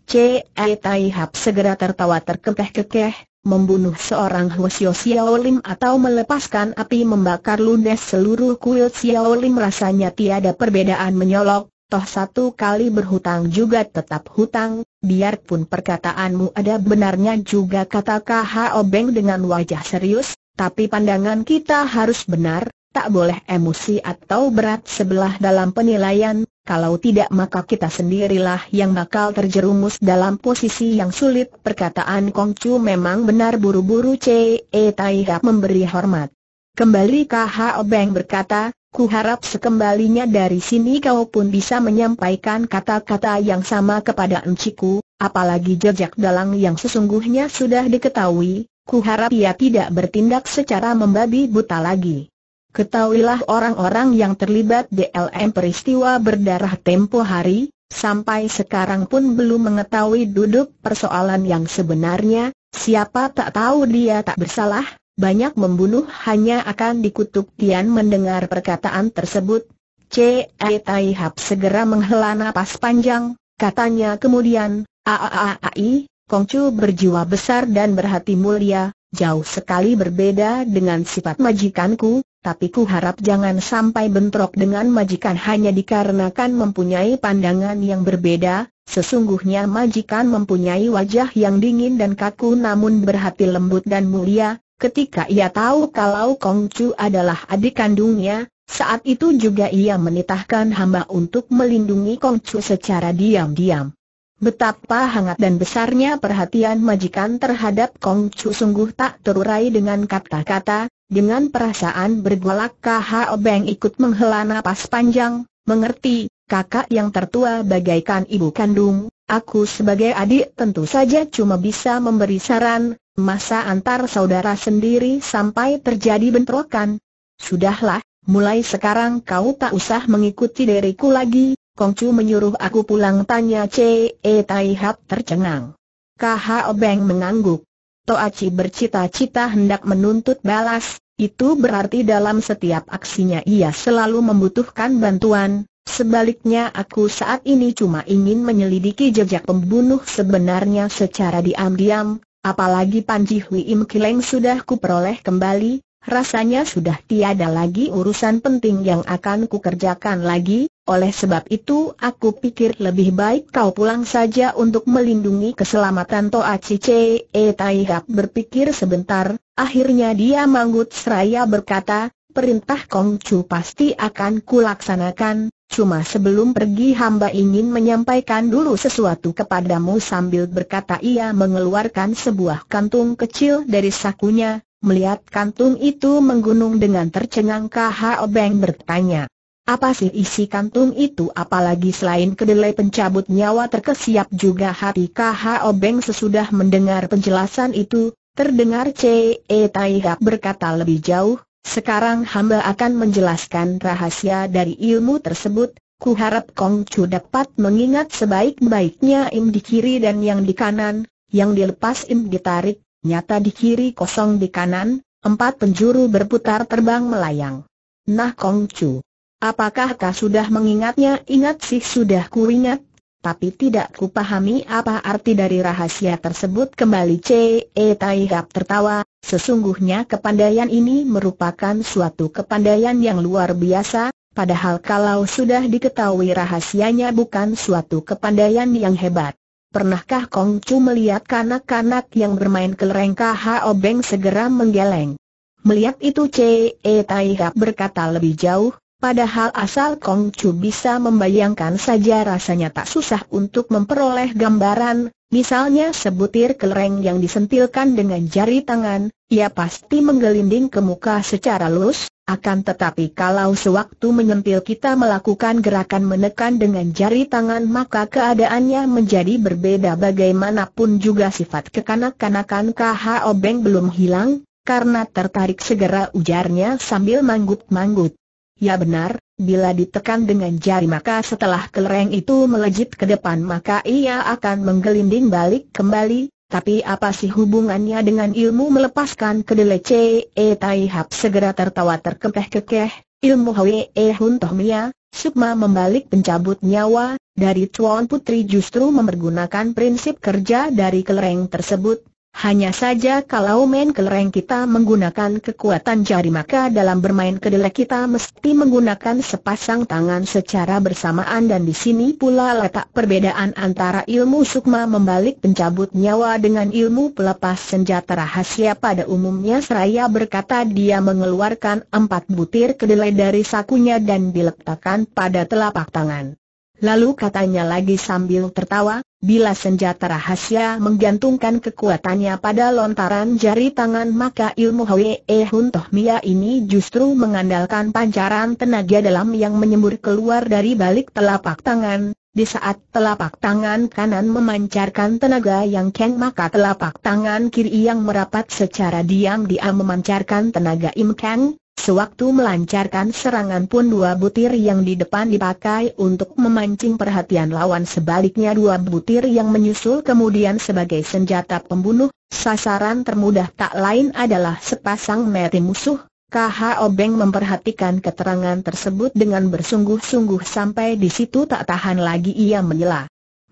C.E. Tai Hap segera tertawa terkekeh-kekeh, membunuh seorang Hwo Xiao Lim atau melepaskan api membakar lunes seluruh kuil Xiao Lim rasanya tiada perbedaan menyolok, toh satu kali berhutang juga tetap hutang, biarpun perkataanmu ada benarnya juga kata KH Obeng dengan wajah serius, tapi pandangan kita harus benar, tak boleh emosi atau berat sebelah dalam penilaian, kalau tidak maka kita sendirilah yang bakal terjerumus dalam posisi yang sulit. Perkataan Kongcu memang benar buru-buru Ce Tai Hap memberi hormat. Kembali K.H. Beng berkata, ku harap sekembalinya dari sini kau pun bisa menyampaikan kata-kata yang sama kepada enciku, apalagi jejak dalang yang sesungguhnya sudah diketahui, Kuharap ia tidak bertindak secara membabi buta lagi. Ketahuilah orang-orang yang terlibat DLM peristiwa berdarah tempo hari, sampai sekarang pun belum mengetahui duduk persoalan yang sebenarnya, siapa tak tahu dia tak bersalah, banyak membunuh hanya akan dikutuk Tian mendengar perkataan tersebut. C. E. Tai segera menghela napas panjang, katanya kemudian, Aaai, Kongcu berjiwa besar dan berhati mulia, jauh sekali berbeda dengan sifat majikanku, tapi ku harap jangan sampai bentrok dengan majikan hanya dikarenakan mempunyai pandangan yang berbeda, sesungguhnya majikan mempunyai wajah yang dingin dan kaku namun berhati lembut dan mulia, ketika ia tahu kalau Kongcu adalah adik kandungnya, saat itu juga ia menitahkan hamba untuk melindungi Kongcu secara diam-diam. Betapa hangat dan besarnya perhatian majikan terhadap Kong Chu sungguh tak terurai dengan kata-kata, dengan perasaan bergolak KH Obeng ikut menghela napas panjang, mengerti, kakak yang tertua bagaikan ibu kandung, aku sebagai adik tentu saja cuma bisa memberi saran, masa antar saudara sendiri sampai terjadi bentrokan. Sudahlah, mulai sekarang kau tak usah mengikuti diriku lagi, Kongcu menyuruh aku pulang tanya C.E. E tai Hap tercengang. K.H. Obeng mengangguk. Toachi bercita-cita hendak menuntut balas, itu berarti dalam setiap aksinya ia selalu membutuhkan bantuan, sebaliknya aku saat ini cuma ingin menyelidiki jejak pembunuh sebenarnya secara diam-diam, apalagi Panji Hui Im Kileng sudah kuperoleh kembali, rasanya sudah tiada lagi urusan penting yang akan kukerjakan lagi, oleh sebab itu aku pikir lebih baik kau pulang saja untuk melindungi keselamatan Toa Cice. E Hap berpikir sebentar, akhirnya dia manggut seraya berkata, perintah Kong Chu pasti akan kulaksanakan, cuma sebelum pergi hamba ingin menyampaikan dulu sesuatu kepadamu sambil berkata ia mengeluarkan sebuah kantung kecil dari sakunya, melihat kantung itu menggunung dengan tercengang KHO Beng bertanya. Apa sih isi kantung itu apalagi selain kedelai pencabut nyawa terkesiap juga hati KH Obeng sesudah mendengar penjelasan itu, terdengar C.E. Taihak berkata lebih jauh, sekarang hamba akan menjelaskan rahasia dari ilmu tersebut, ku harap Kong Chu dapat mengingat sebaik-baiknya im di kiri dan yang di kanan, yang dilepas im ditarik, nyata di kiri kosong di kanan, empat penjuru berputar terbang melayang. Nah Kong Chu. Apakah kau sudah mengingatnya? Ingat sih sudah ku ingat. Tapi tidak ku pahami apa arti dari rahasia tersebut kembali C E Taihap tertawa, sesungguhnya kepandaian ini merupakan suatu kepandaian yang luar biasa, padahal kalau sudah diketahui rahasianya bukan suatu kepandaian yang hebat. Pernahkah Kong Chu melihat kanak-kanak yang bermain kelereng K.H.O. Beng segera menggeleng? Melihat itu C E Taihap berkata lebih jauh, Padahal asal Kong Chu bisa membayangkan saja rasanya tak susah untuk memperoleh gambaran, misalnya sebutir kelereng yang disentilkan dengan jari tangan, ia pasti menggelinding ke muka secara lurus, akan tetapi kalau sewaktu menyentil kita melakukan gerakan menekan dengan jari tangan maka keadaannya menjadi berbeda bagaimanapun juga sifat kekanak-kanakan KH Obeng belum hilang, karena tertarik segera ujarnya sambil manggut-manggut. Ya benar, bila ditekan dengan jari maka setelah kelereng itu melejit ke depan maka ia akan menggelinding balik kembali, tapi apa sih hubungannya dengan ilmu melepaskan kedelai C.E. E tai Hap segera tertawa terkekeh-kekeh, ilmu Hwe e Hun Toh Mia, Sukma membalik pencabut nyawa, dari Tuan Putri justru mempergunakan prinsip kerja dari kelereng tersebut, hanya saja kalau main kelereng kita menggunakan kekuatan jari maka dalam bermain kedelai kita mesti menggunakan sepasang tangan secara bersamaan dan di sini pula letak perbedaan antara ilmu sukma membalik pencabut nyawa dengan ilmu pelepas senjata rahasia pada umumnya seraya berkata dia mengeluarkan empat butir kedelai dari sakunya dan diletakkan pada telapak tangan. Lalu katanya lagi sambil tertawa, Bila senjata rahasia menggantungkan kekuatannya pada lontaran jari tangan maka ilmu Hwee eh Hun Toh Mia ini justru mengandalkan pancaran tenaga dalam yang menyembur keluar dari balik telapak tangan. Di saat telapak tangan kanan memancarkan tenaga yang keng maka telapak tangan kiri yang merapat secara diam-diam memancarkan tenaga im keng, Sewaktu melancarkan serangan pun dua butir yang di depan dipakai untuk memancing perhatian lawan sebaliknya dua butir yang menyusul kemudian sebagai senjata pembunuh, sasaran termudah tak lain adalah sepasang mati musuh. KH Obeng memperhatikan keterangan tersebut dengan bersungguh-sungguh sampai di situ tak tahan lagi ia menyela.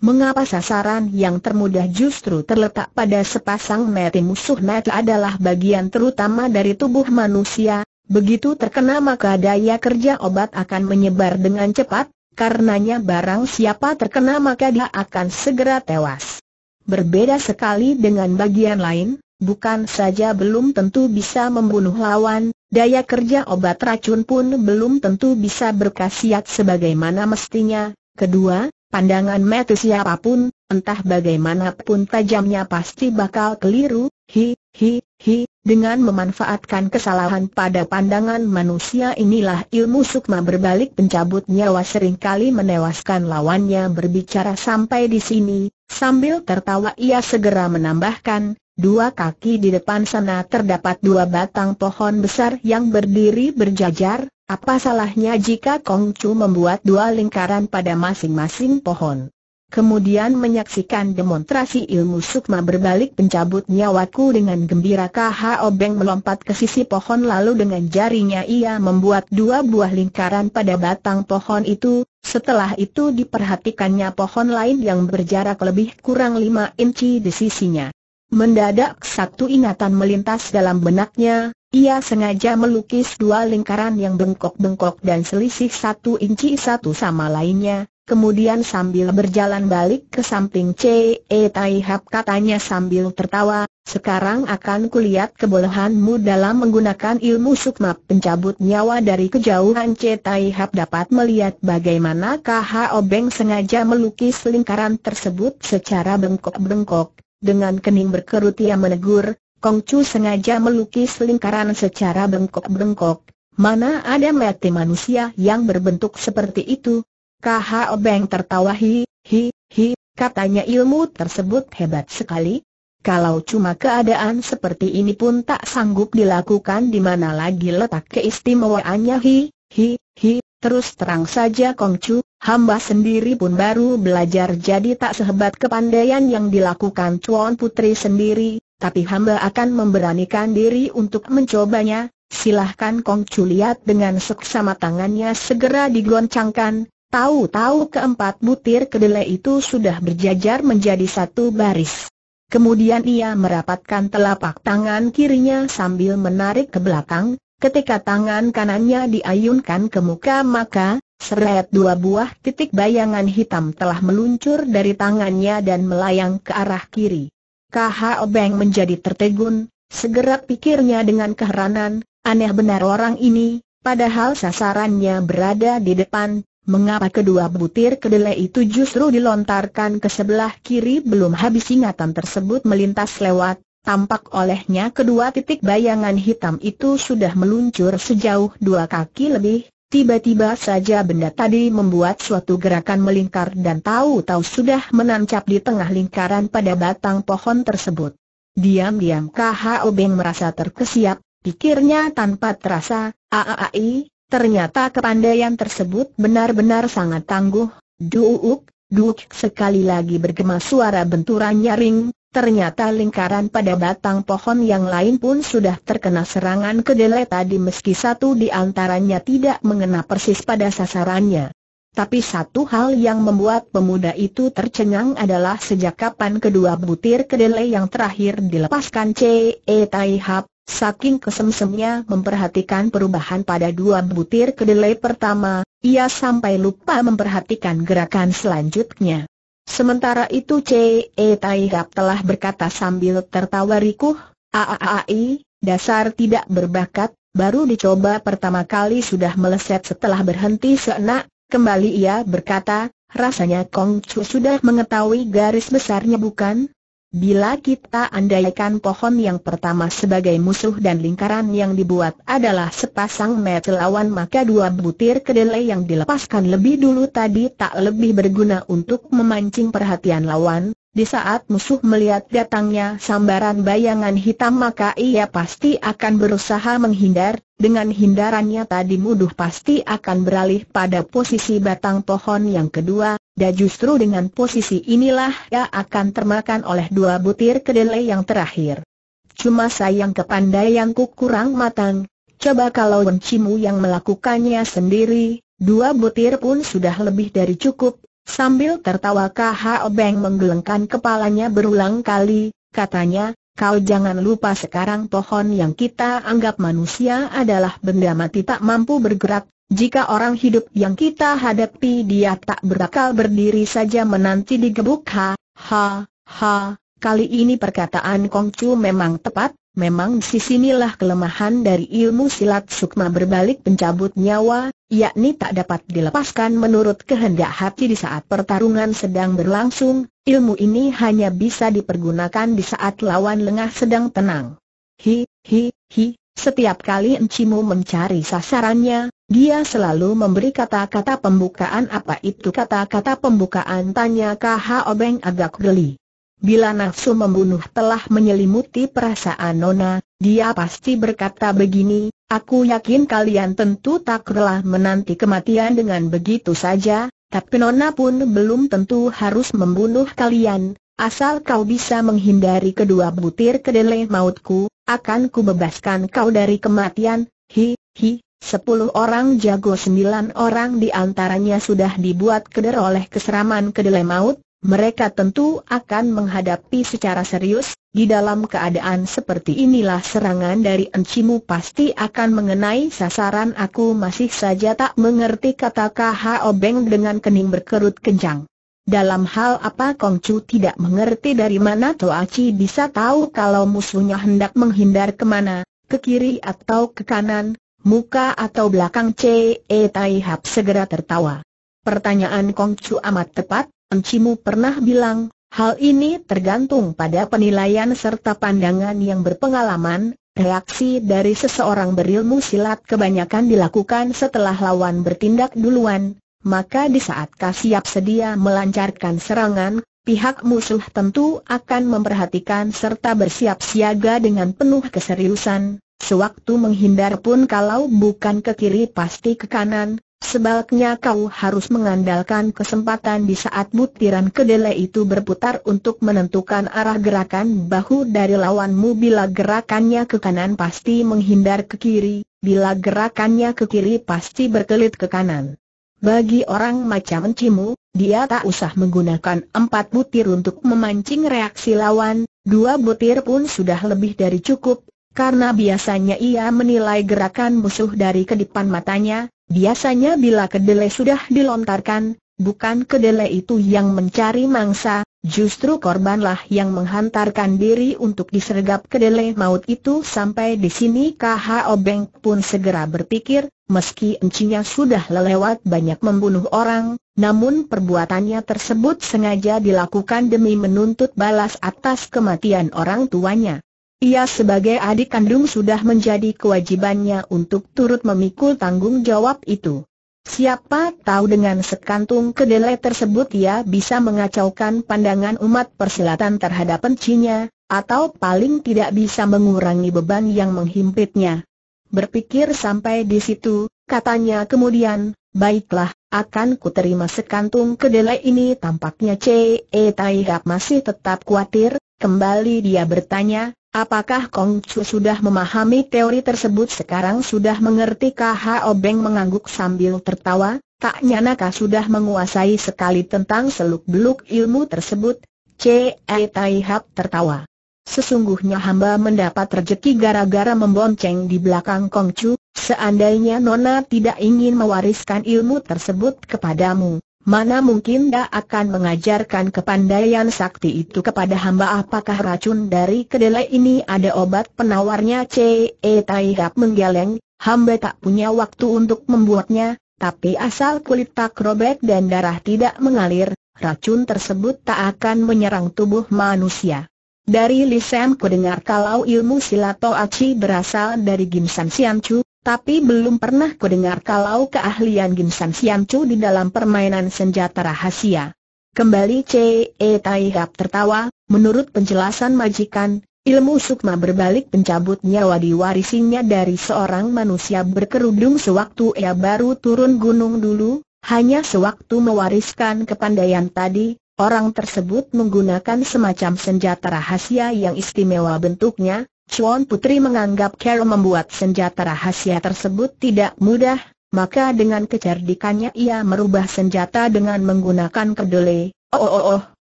Mengapa sasaran yang termudah justru terletak pada sepasang mata musuh mata adalah bagian terutama dari tubuh manusia, begitu terkena maka daya kerja obat akan menyebar dengan cepat, karenanya barang siapa terkena maka dia akan segera tewas. Berbeda sekali dengan bagian lain, bukan saja belum tentu bisa membunuh lawan, daya kerja obat racun pun belum tentu bisa berkasiat sebagaimana mestinya. Kedua, Pandangan mata siapapun, entah bagaimanapun tajamnya pasti bakal keliru, hi, hi, hi, dengan memanfaatkan kesalahan pada pandangan manusia inilah ilmu sukma berbalik pencabut nyawa seringkali menewaskan lawannya berbicara sampai di sini, sambil tertawa ia segera menambahkan, dua kaki di depan sana terdapat dua batang pohon besar yang berdiri berjajar, apa salahnya jika Kong Chu membuat dua lingkaran pada masing-masing pohon? Kemudian menyaksikan demonstrasi ilmu sukma berbalik pencabut nyawaku dengan gembira KH Obeng melompat ke sisi pohon lalu dengan jarinya ia membuat dua buah lingkaran pada batang pohon itu, setelah itu diperhatikannya pohon lain yang berjarak lebih kurang lima inci di sisinya. Mendadak satu ingatan melintas dalam benaknya, ia sengaja melukis dua lingkaran yang bengkok-bengkok dan selisih satu inci satu sama lainnya, kemudian sambil berjalan balik ke samping C. E. Tai katanya sambil tertawa, sekarang akan kulihat kebolehanmu dalam menggunakan ilmu sukma pencabut nyawa dari kejauhan C. Taihap dapat melihat bagaimana K.H. Obeng sengaja melukis lingkaran tersebut secara bengkok-bengkok, dengan kening berkerut ia menegur, Kongcu sengaja melukis lingkaran secara bengkok-bengkok. Mana ada mati manusia yang berbentuk seperti itu? KHO Beng tertawa hi, hi, hi, katanya ilmu tersebut hebat sekali. Kalau cuma keadaan seperti ini pun tak sanggup dilakukan di mana lagi letak keistimewaannya hi, hi, hi, terus terang saja Kongcu, hamba sendiri pun baru belajar jadi tak sehebat kepandaian yang dilakukan Cuan Putri sendiri, tapi hamba akan memberanikan diri untuk mencobanya, silahkan Kong Chu lihat dengan seksama tangannya segera digoncangkan, tahu-tahu keempat butir kedelai itu sudah berjajar menjadi satu baris. Kemudian ia merapatkan telapak tangan kirinya sambil menarik ke belakang, ketika tangan kanannya diayunkan ke muka maka, seret dua buah titik bayangan hitam telah meluncur dari tangannya dan melayang ke arah kiri. Kahal Beng menjadi tertegun, segera pikirnya dengan keheranan, aneh benar orang ini, padahal sasarannya berada di depan, mengapa kedua butir kedelai itu justru dilontarkan ke sebelah kiri belum habis ingatan tersebut melintas lewat, tampak olehnya kedua titik bayangan hitam itu sudah meluncur sejauh dua kaki lebih, Tiba-tiba saja benda tadi membuat suatu gerakan melingkar dan tahu-tahu sudah menancap di tengah lingkaran pada batang pohon tersebut. Diam-diam KHO Obeng merasa terkesiap, pikirnya tanpa terasa, A.A.I., ternyata kepandaian tersebut benar-benar sangat tangguh, duuk, duuk sekali lagi bergema suara benturan nyaring, Ternyata lingkaran pada batang pohon yang lain pun sudah terkena serangan kedelai tadi meski satu di antaranya tidak mengena persis pada sasarannya. Tapi satu hal yang membuat pemuda itu tercengang adalah sejak kapan kedua butir kedelai yang terakhir dilepaskan C.E. Tai Hap, saking kesemsemnya memperhatikan perubahan pada dua butir kedelai pertama, ia sampai lupa memperhatikan gerakan selanjutnya. Sementara itu C.E. Taihap telah berkata sambil tertawa rikuh, Aaai, dasar tidak berbakat, baru dicoba pertama kali sudah meleset setelah berhenti seenak, kembali ia berkata, rasanya Kong Chu sudah mengetahui garis besarnya bukan? Bila kita andaikan pohon yang pertama sebagai musuh dan lingkaran yang dibuat adalah sepasang mata lawan maka dua butir kedelai yang dilepaskan lebih dulu tadi tak lebih berguna untuk memancing perhatian lawan, di saat musuh melihat datangnya sambaran bayangan hitam maka ia pasti akan berusaha menghindar, dengan hindarannya tadi muduh pasti akan beralih pada posisi batang pohon yang kedua, dan justru dengan posisi inilah ia akan termakan oleh dua butir kedelai yang terakhir. Cuma sayang kepandaianku kurang matang, coba kalau Wencimu yang melakukannya sendiri, dua butir pun sudah lebih dari cukup, sambil tertawa KHO Beng menggelengkan kepalanya berulang kali, katanya, Kau jangan lupa sekarang pohon yang kita anggap manusia adalah benda mati tak mampu bergerak, jika orang hidup yang kita hadapi dia tak berakal berdiri saja menanti digebuk ha, ha, ha. Kali ini perkataan Kongcu memang tepat, memang disinilah kelemahan dari ilmu silat sukma berbalik pencabut nyawa, yakni tak dapat dilepaskan menurut kehendak hati di saat pertarungan sedang berlangsung, Ilmu ini hanya bisa dipergunakan di saat lawan lengah sedang tenang. Hi, hi, hi, setiap kali Encimu mencari sasarannya, dia selalu memberi kata-kata pembukaan apa itu kata-kata pembukaan tanya KH Obeng agak geli. Bila nafsu membunuh telah menyelimuti perasaan Nona, dia pasti berkata begini, aku yakin kalian tentu tak rela menanti kematian dengan begitu saja, tapi Nona pun belum tentu harus membunuh kalian, asal kau bisa menghindari kedua butir kedelai mautku, akan ku bebaskan kau dari kematian, hi, hi. Sepuluh orang jago sembilan orang di antaranya sudah dibuat keder oleh keseraman kedelai maut, mereka tentu akan menghadapi secara serius, di dalam keadaan seperti inilah serangan dari encimu pasti akan mengenai sasaran aku masih saja tak mengerti kata K.H.O. Beng dengan kening berkerut kencang. Dalam hal apa Kong Chu tidak mengerti dari mana Toachi bisa tahu kalau musuhnya hendak menghindar kemana, ke kiri atau ke kanan, muka atau belakang C.E. Tai Hap segera tertawa. Pertanyaan Kong Chu amat tepat, Encimu pernah bilang, hal ini tergantung pada penilaian serta pandangan yang berpengalaman, reaksi dari seseorang berilmu silat kebanyakan dilakukan setelah lawan bertindak duluan, maka di saat kau siap sedia melancarkan serangan, pihak musuh tentu akan memperhatikan serta bersiap siaga dengan penuh keseriusan. Sewaktu menghindar pun kalau bukan ke kiri pasti ke kanan, Sebaliknya kau harus mengandalkan kesempatan di saat butiran kedelai itu berputar untuk menentukan arah gerakan bahu dari lawanmu bila gerakannya ke kanan pasti menghindar ke kiri, bila gerakannya ke kiri pasti berkelit ke kanan. Bagi orang macam encimu, dia tak usah menggunakan empat butir untuk memancing reaksi lawan, dua butir pun sudah lebih dari cukup, karena biasanya ia menilai gerakan musuh dari kedipan matanya, Biasanya bila kedelai sudah dilontarkan, bukan kedelai itu yang mencari mangsa, justru korbanlah yang menghantarkan diri untuk disergap kedelai maut itu sampai di sini Kha Obeng pun segera berpikir, meski encinya sudah lelewat banyak membunuh orang, namun perbuatannya tersebut sengaja dilakukan demi menuntut balas atas kematian orang tuanya. Ia sebagai adik kandung sudah menjadi kewajibannya untuk turut memikul tanggung jawab itu. Siapa tahu dengan sekantung kedelai tersebut ia bisa mengacaukan pandangan umat persilatan terhadap pencinya, atau paling tidak bisa mengurangi beban yang menghimpitnya. Berpikir sampai di situ, katanya kemudian, baiklah, akan kuterima sekantung kedelai ini tampaknya C.E. Taihap masih tetap khawatir, Kembali dia bertanya, apakah Kong Chu sudah memahami teori tersebut sekarang sudah mengerti KHO Beng mengangguk sambil tertawa, tak nyanakah sudah menguasai sekali tentang seluk-beluk ilmu tersebut, C. E. Tai Hap tertawa. Sesungguhnya hamba mendapat rejeki gara-gara membonceng di belakang Kong Chu, seandainya Nona tidak ingin mewariskan ilmu tersebut kepadamu, Mana mungkin dia akan mengajarkan kepandaian sakti itu kepada hamba apakah racun dari kedelai ini ada obat penawarnya C.E. Taihap menggeleng, hamba tak punya waktu untuk membuatnya, tapi asal kulit tak robek dan darah tidak mengalir, racun tersebut tak akan menyerang tubuh manusia. Dari Lisem ku dengar kalau ilmu silato aci berasal dari Gimsan Sianchu, tapi belum pernah kudengar kalau keahlian Ginsan Siamcu di dalam permainan senjata rahasia. Kembali C. E Hap tertawa, menurut penjelasan majikan, ilmu sukma berbalik pencabut nyawa diwarisinya dari seorang manusia berkerudung sewaktu ia baru turun gunung dulu, hanya sewaktu mewariskan kepandaian tadi, orang tersebut menggunakan semacam senjata rahasia yang istimewa bentuknya, Chuan Putri menganggap Carol membuat senjata rahasia tersebut tidak mudah, maka dengan kecerdikannya ia merubah senjata dengan menggunakan kedele. Oh, oh oh oh,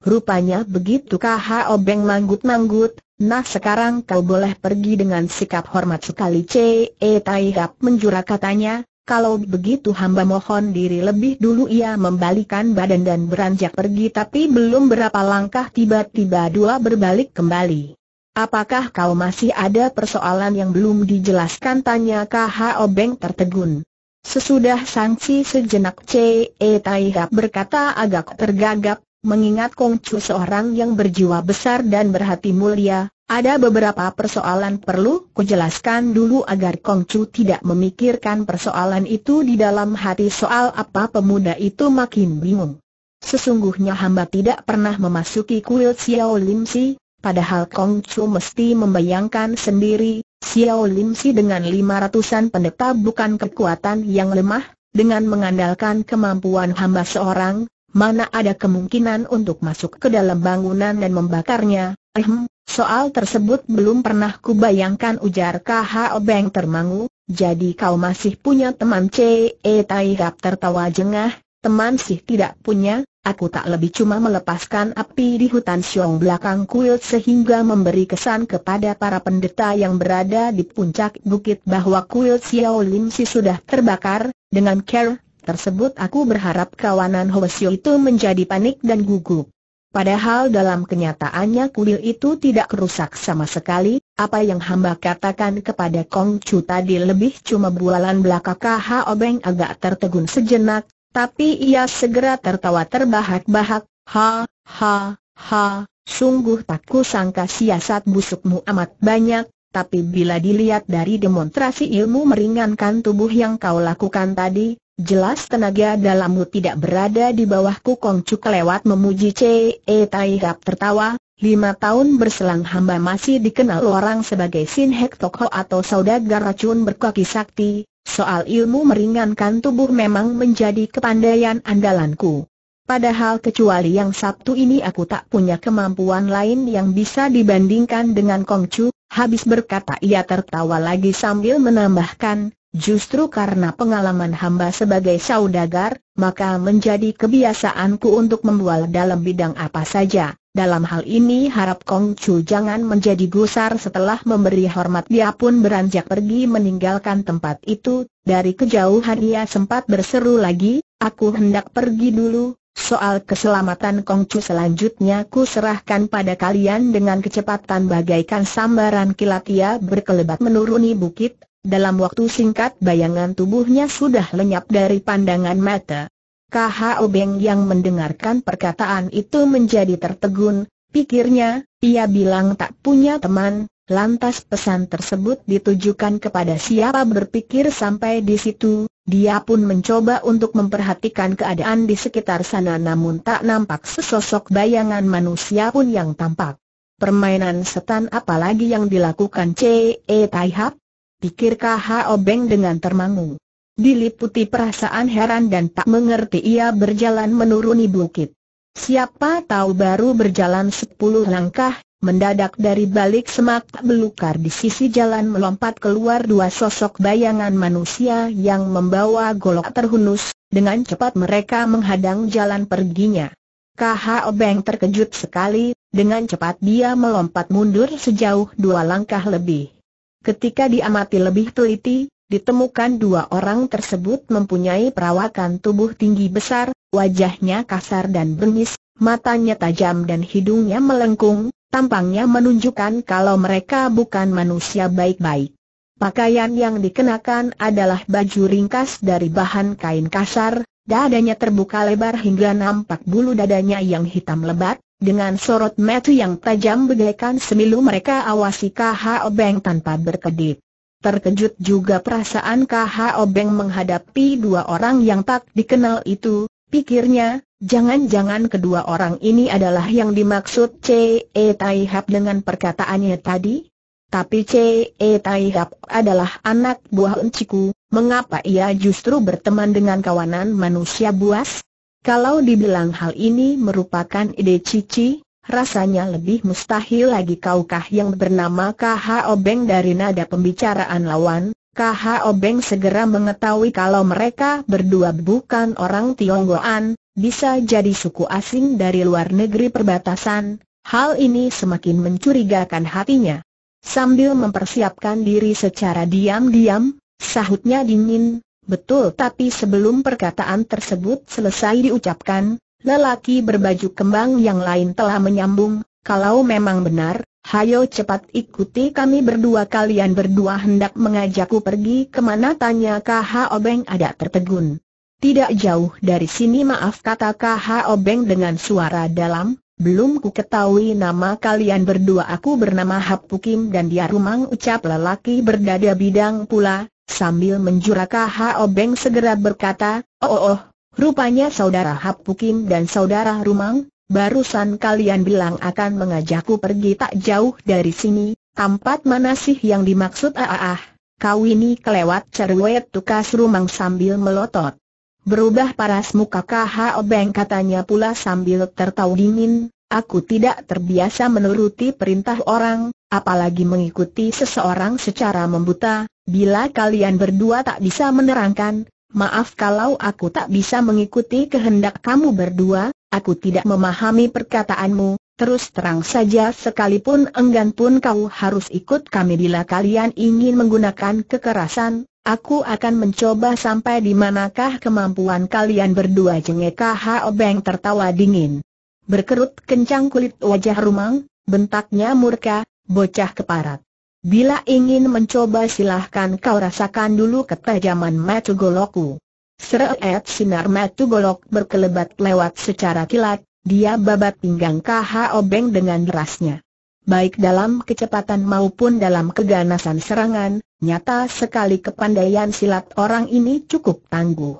rupanya begitu kah obeng manggut-manggut, nah sekarang kau boleh pergi dengan sikap hormat sekali Ce e Tai Hap menjura katanya, kalau begitu hamba mohon diri lebih dulu ia membalikan badan dan beranjak pergi tapi belum berapa langkah tiba-tiba dua berbalik kembali. Apakah kau masih ada persoalan yang belum dijelaskan? Tanya KHO Beng tertegun. Sesudah sanksi sejenak C.E. Taihap berkata agak tergagap, mengingat Kong Chu seorang yang berjiwa besar dan berhati mulia, ada beberapa persoalan perlu kujelaskan dulu agar Kong Chu tidak memikirkan persoalan itu di dalam hati soal apa pemuda itu makin bingung. Sesungguhnya hamba tidak pernah memasuki kuil Xiao Lim Si, Padahal Kong Chu mesti membayangkan sendiri, Xiao Lim Si dengan lima ratusan pendeta bukan kekuatan yang lemah, dengan mengandalkan kemampuan hamba seorang, mana ada kemungkinan untuk masuk ke dalam bangunan dan membakarnya, ehm, soal tersebut belum pernah kubayangkan ujar K.H.O. Beng termangu, jadi kau masih punya teman C.E. Tai Gap tertawa jengah, teman sih tidak punya, Aku tak lebih cuma melepaskan api di hutan siung belakang kuil sehingga memberi kesan kepada para pendeta yang berada di puncak bukit bahwa kuil Xiao Lim Si sudah terbakar, dengan care tersebut aku berharap kawanan Hoesio itu menjadi panik dan gugup. Padahal dalam kenyataannya kuil itu tidak rusak sama sekali, apa yang hamba katakan kepada Kong Chu tadi lebih cuma bualan belaka KH Obeng agak tertegun sejenak, tapi ia segera tertawa terbahak-bahak, ha, ha, ha, sungguh tak kusangka siasat busukmu amat banyak, tapi bila dilihat dari demonstrasi ilmu meringankan tubuh yang kau lakukan tadi, jelas tenaga dalammu tidak berada di bawahku Kong Cuk lewat memuji C.E. Tai tertawa, lima tahun berselang hamba masih dikenal orang sebagai Sin Hek Tokho atau saudagar racun berkaki sakti, Soal ilmu meringankan tubuh memang menjadi kepandaian andalanku. Padahal kecuali yang Sabtu ini aku tak punya kemampuan lain yang bisa dibandingkan dengan Kongcu, habis berkata ia tertawa lagi sambil menambahkan, justru karena pengalaman hamba sebagai saudagar, maka menjadi kebiasaanku untuk membual dalam bidang apa saja. Dalam hal ini harap Kong Chu jangan menjadi gusar setelah memberi hormat dia pun beranjak pergi meninggalkan tempat itu, dari kejauhan ia sempat berseru lagi, aku hendak pergi dulu, soal keselamatan Kong Chu selanjutnya ku serahkan pada kalian dengan kecepatan bagaikan sambaran kilat ia berkelebat menuruni bukit, dalam waktu singkat bayangan tubuhnya sudah lenyap dari pandangan mata. KHO Beng yang mendengarkan perkataan itu menjadi tertegun, pikirnya, ia bilang tak punya teman, lantas pesan tersebut ditujukan kepada siapa berpikir sampai di situ, dia pun mencoba untuk memperhatikan keadaan di sekitar sana namun tak nampak sesosok bayangan manusia pun yang tampak. Permainan setan apalagi yang dilakukan C.E. Taihap? Pikir KHO Beng dengan termangu. Diliputi perasaan heran dan tak mengerti ia berjalan menuruni bukit. Siapa tahu baru berjalan sepuluh langkah, mendadak dari balik semak belukar di sisi jalan melompat keluar dua sosok bayangan manusia yang membawa golok terhunus, dengan cepat mereka menghadang jalan perginya. KHO Beng terkejut sekali, dengan cepat dia melompat mundur sejauh dua langkah lebih. Ketika diamati lebih teliti, ditemukan dua orang tersebut mempunyai perawakan tubuh tinggi besar, wajahnya kasar dan bengis, matanya tajam dan hidungnya melengkung, tampangnya menunjukkan kalau mereka bukan manusia baik-baik. Pakaian yang dikenakan adalah baju ringkas dari bahan kain kasar, dadanya terbuka lebar hingga nampak bulu dadanya yang hitam lebat, dengan sorot mata yang tajam bagaikan semilu mereka awasi KHO obeng tanpa berkedip. Terkejut juga perasaan KH Obeng menghadapi dua orang yang tak dikenal itu, pikirnya, jangan-jangan kedua orang ini adalah yang dimaksud C.E. Taihap dengan perkataannya tadi? Tapi C.E. Taihap adalah anak buah enciku, mengapa ia justru berteman dengan kawanan manusia buas? Kalau dibilang hal ini merupakan ide Cici, Rasanya lebih mustahil lagi kaukah yang bernama KH Obeng dari nada pembicaraan lawan, KH Obeng segera mengetahui kalau mereka berdua bukan orang Tionggoan, bisa jadi suku asing dari luar negeri perbatasan, hal ini semakin mencurigakan hatinya. Sambil mempersiapkan diri secara diam-diam, sahutnya dingin, betul tapi sebelum perkataan tersebut selesai diucapkan, Lelaki berbaju kembang yang lain telah menyambung, kalau memang benar, hayo cepat ikuti kami berdua kalian berdua hendak mengajakku pergi kemana tanya KH Obeng ada tertegun. Tidak jauh dari sini maaf kata KH Obeng dengan suara dalam, belum ku ketahui nama kalian berdua aku bernama Hapukim dan dia rumang ucap lelaki berdada bidang pula, sambil menjura KH Obeng segera berkata, oh oh oh, Rupanya saudara Hapukim dan saudara Rumang, barusan kalian bilang akan mengajakku pergi tak jauh dari sini, tempat mana sih yang dimaksud ah ah, ah. kau ini kelewat cerwet tukas Rumang sambil melotot. Berubah paras muka KH Obeng katanya pula sambil tertawa dingin, aku tidak terbiasa menuruti perintah orang, apalagi mengikuti seseorang secara membuta, bila kalian berdua tak bisa menerangkan, maaf kalau aku tak bisa mengikuti kehendak kamu berdua, aku tidak memahami perkataanmu, terus terang saja sekalipun enggan pun kau harus ikut kami bila kalian ingin menggunakan kekerasan, Aku akan mencoba sampai di manakah kemampuan kalian berdua jengek obeng Beng tertawa dingin. Berkerut kencang kulit wajah Rumang, bentaknya murka, bocah keparat. Bila ingin mencoba silahkan kau rasakan dulu ketajaman matu golokku. Seret sinar matu golok berkelebat lewat secara kilat, dia babat pinggang KH Obeng dengan derasnya. Baik dalam kecepatan maupun dalam keganasan serangan, nyata sekali kepandaian silat orang ini cukup tangguh.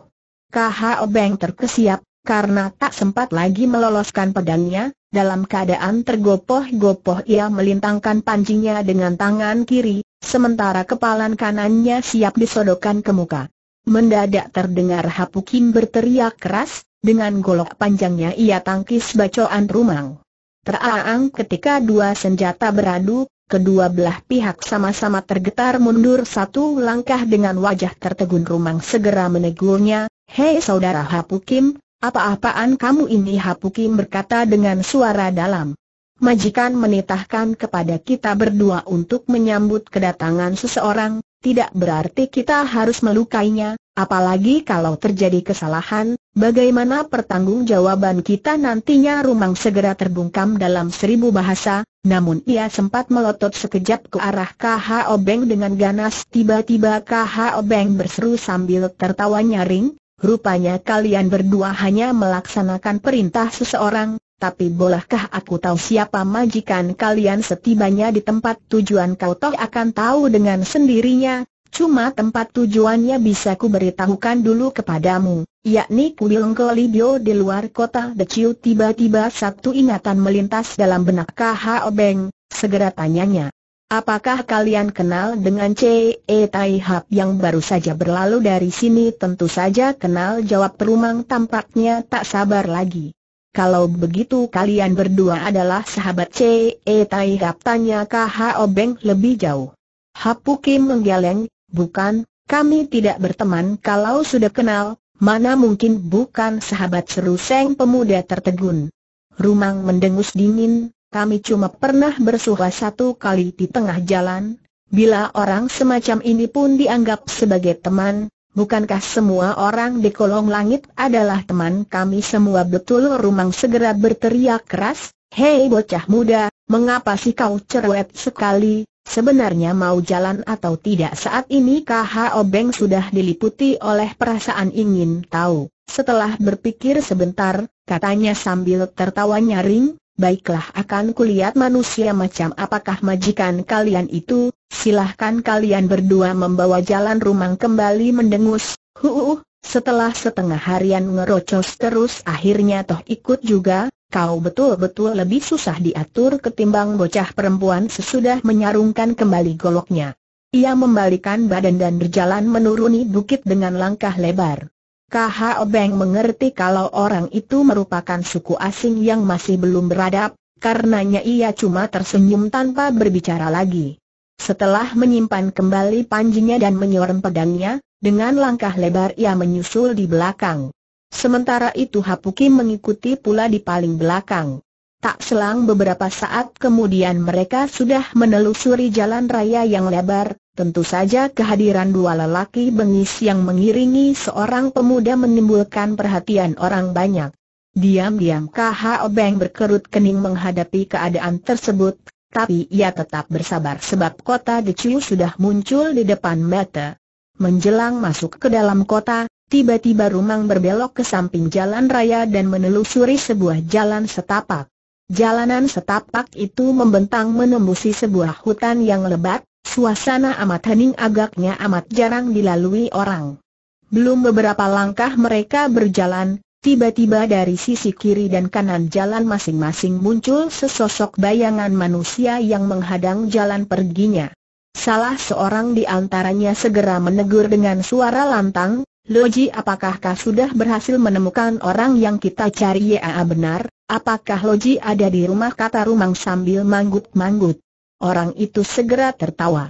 KH Obeng terkesiap, karena tak sempat lagi meloloskan pedangnya, dalam keadaan tergopoh-gopoh ia melintangkan pancinya dengan tangan kiri, sementara kepalan kanannya siap disodokan ke muka. Mendadak terdengar Hapukim berteriak keras, dengan golok panjangnya ia tangkis bacoan rumang. Teraang ketika dua senjata beradu, kedua belah pihak sama-sama tergetar mundur satu langkah dengan wajah tertegun rumang segera menegurnya, Hei saudara Hapukim, apa-apaan kamu ini hapuki berkata dengan suara dalam. Majikan menitahkan kepada kita berdua untuk menyambut kedatangan seseorang, tidak berarti kita harus melukainya, apalagi kalau terjadi kesalahan, bagaimana pertanggungjawaban kita nantinya Rumang segera terbungkam dalam seribu bahasa, namun ia sempat melotot sekejap ke arah KH Obeng dengan ganas tiba-tiba KH Obeng berseru sambil tertawa nyaring, Rupanya kalian berdua hanya melaksanakan perintah seseorang, tapi bolehkah aku tahu siapa majikan kalian setibanya di tempat tujuan kau toh akan tahu dengan sendirinya, cuma tempat tujuannya bisa ku beritahukan dulu kepadamu, yakni Kuilong Kolibio di luar kota Deciu tiba-tiba satu ingatan melintas dalam benak KH Obeng. segera tanyanya. Apakah kalian kenal dengan C.E. Tai Hap yang baru saja berlalu dari sini? Tentu saja kenal jawab Perumang tampaknya tak sabar lagi. Kalau begitu kalian berdua adalah sahabat C.E. Tai Hap tanya K.H.O. Obeng lebih jauh. Kim menggeleng, bukan, kami tidak berteman kalau sudah kenal, mana mungkin bukan sahabat seru Seng pemuda tertegun. Rumang mendengus dingin, kami cuma pernah bersuah satu kali di tengah jalan, bila orang semacam ini pun dianggap sebagai teman, bukankah semua orang di kolong langit adalah teman kami semua betul Rumang segera berteriak keras, Hei bocah muda, mengapa sih kau cerewet sekali, sebenarnya mau jalan atau tidak saat ini KH Obeng sudah diliputi oleh perasaan ingin tahu, setelah berpikir sebentar, katanya sambil tertawa nyaring, Baiklah akan kulihat manusia macam apakah majikan kalian itu, silahkan kalian berdua membawa jalan rumang kembali mendengus, huuuh, setelah setengah harian ngerocos terus akhirnya toh ikut juga, kau betul-betul lebih susah diatur ketimbang bocah perempuan sesudah menyarungkan kembali goloknya. Ia membalikan badan dan berjalan menuruni bukit dengan langkah lebar. K.H. Obeng mengerti kalau orang itu merupakan suku asing yang masih belum beradab, karenanya ia cuma tersenyum tanpa berbicara lagi. Setelah menyimpan kembali panjinya dan menyorong pedangnya, dengan langkah lebar ia menyusul di belakang. Sementara itu Hapuki mengikuti pula di paling belakang. Tak selang beberapa saat kemudian mereka sudah menelusuri jalan raya yang lebar, tentu saja kehadiran dua lelaki bengis yang mengiringi seorang pemuda menimbulkan perhatian orang banyak. Diam-diam KH Obeng berkerut kening menghadapi keadaan tersebut, tapi ia tetap bersabar sebab kota Deciu sudah muncul di depan mata. Menjelang masuk ke dalam kota, tiba-tiba Rumang berbelok ke samping jalan raya dan menelusuri sebuah jalan setapak. Jalanan setapak itu membentang menembusi sebuah hutan yang lebat, suasana amat hening agaknya amat jarang dilalui orang. Belum beberapa langkah mereka berjalan, tiba-tiba dari sisi kiri dan kanan jalan masing-masing muncul sesosok bayangan manusia yang menghadang jalan perginya. Salah seorang di antaranya segera menegur dengan suara lantang, Loji apakah kau sudah berhasil menemukan orang yang kita cari ya benar? apakah Loji ada di rumah kata Rumang sambil manggut-manggut. Orang itu segera tertawa.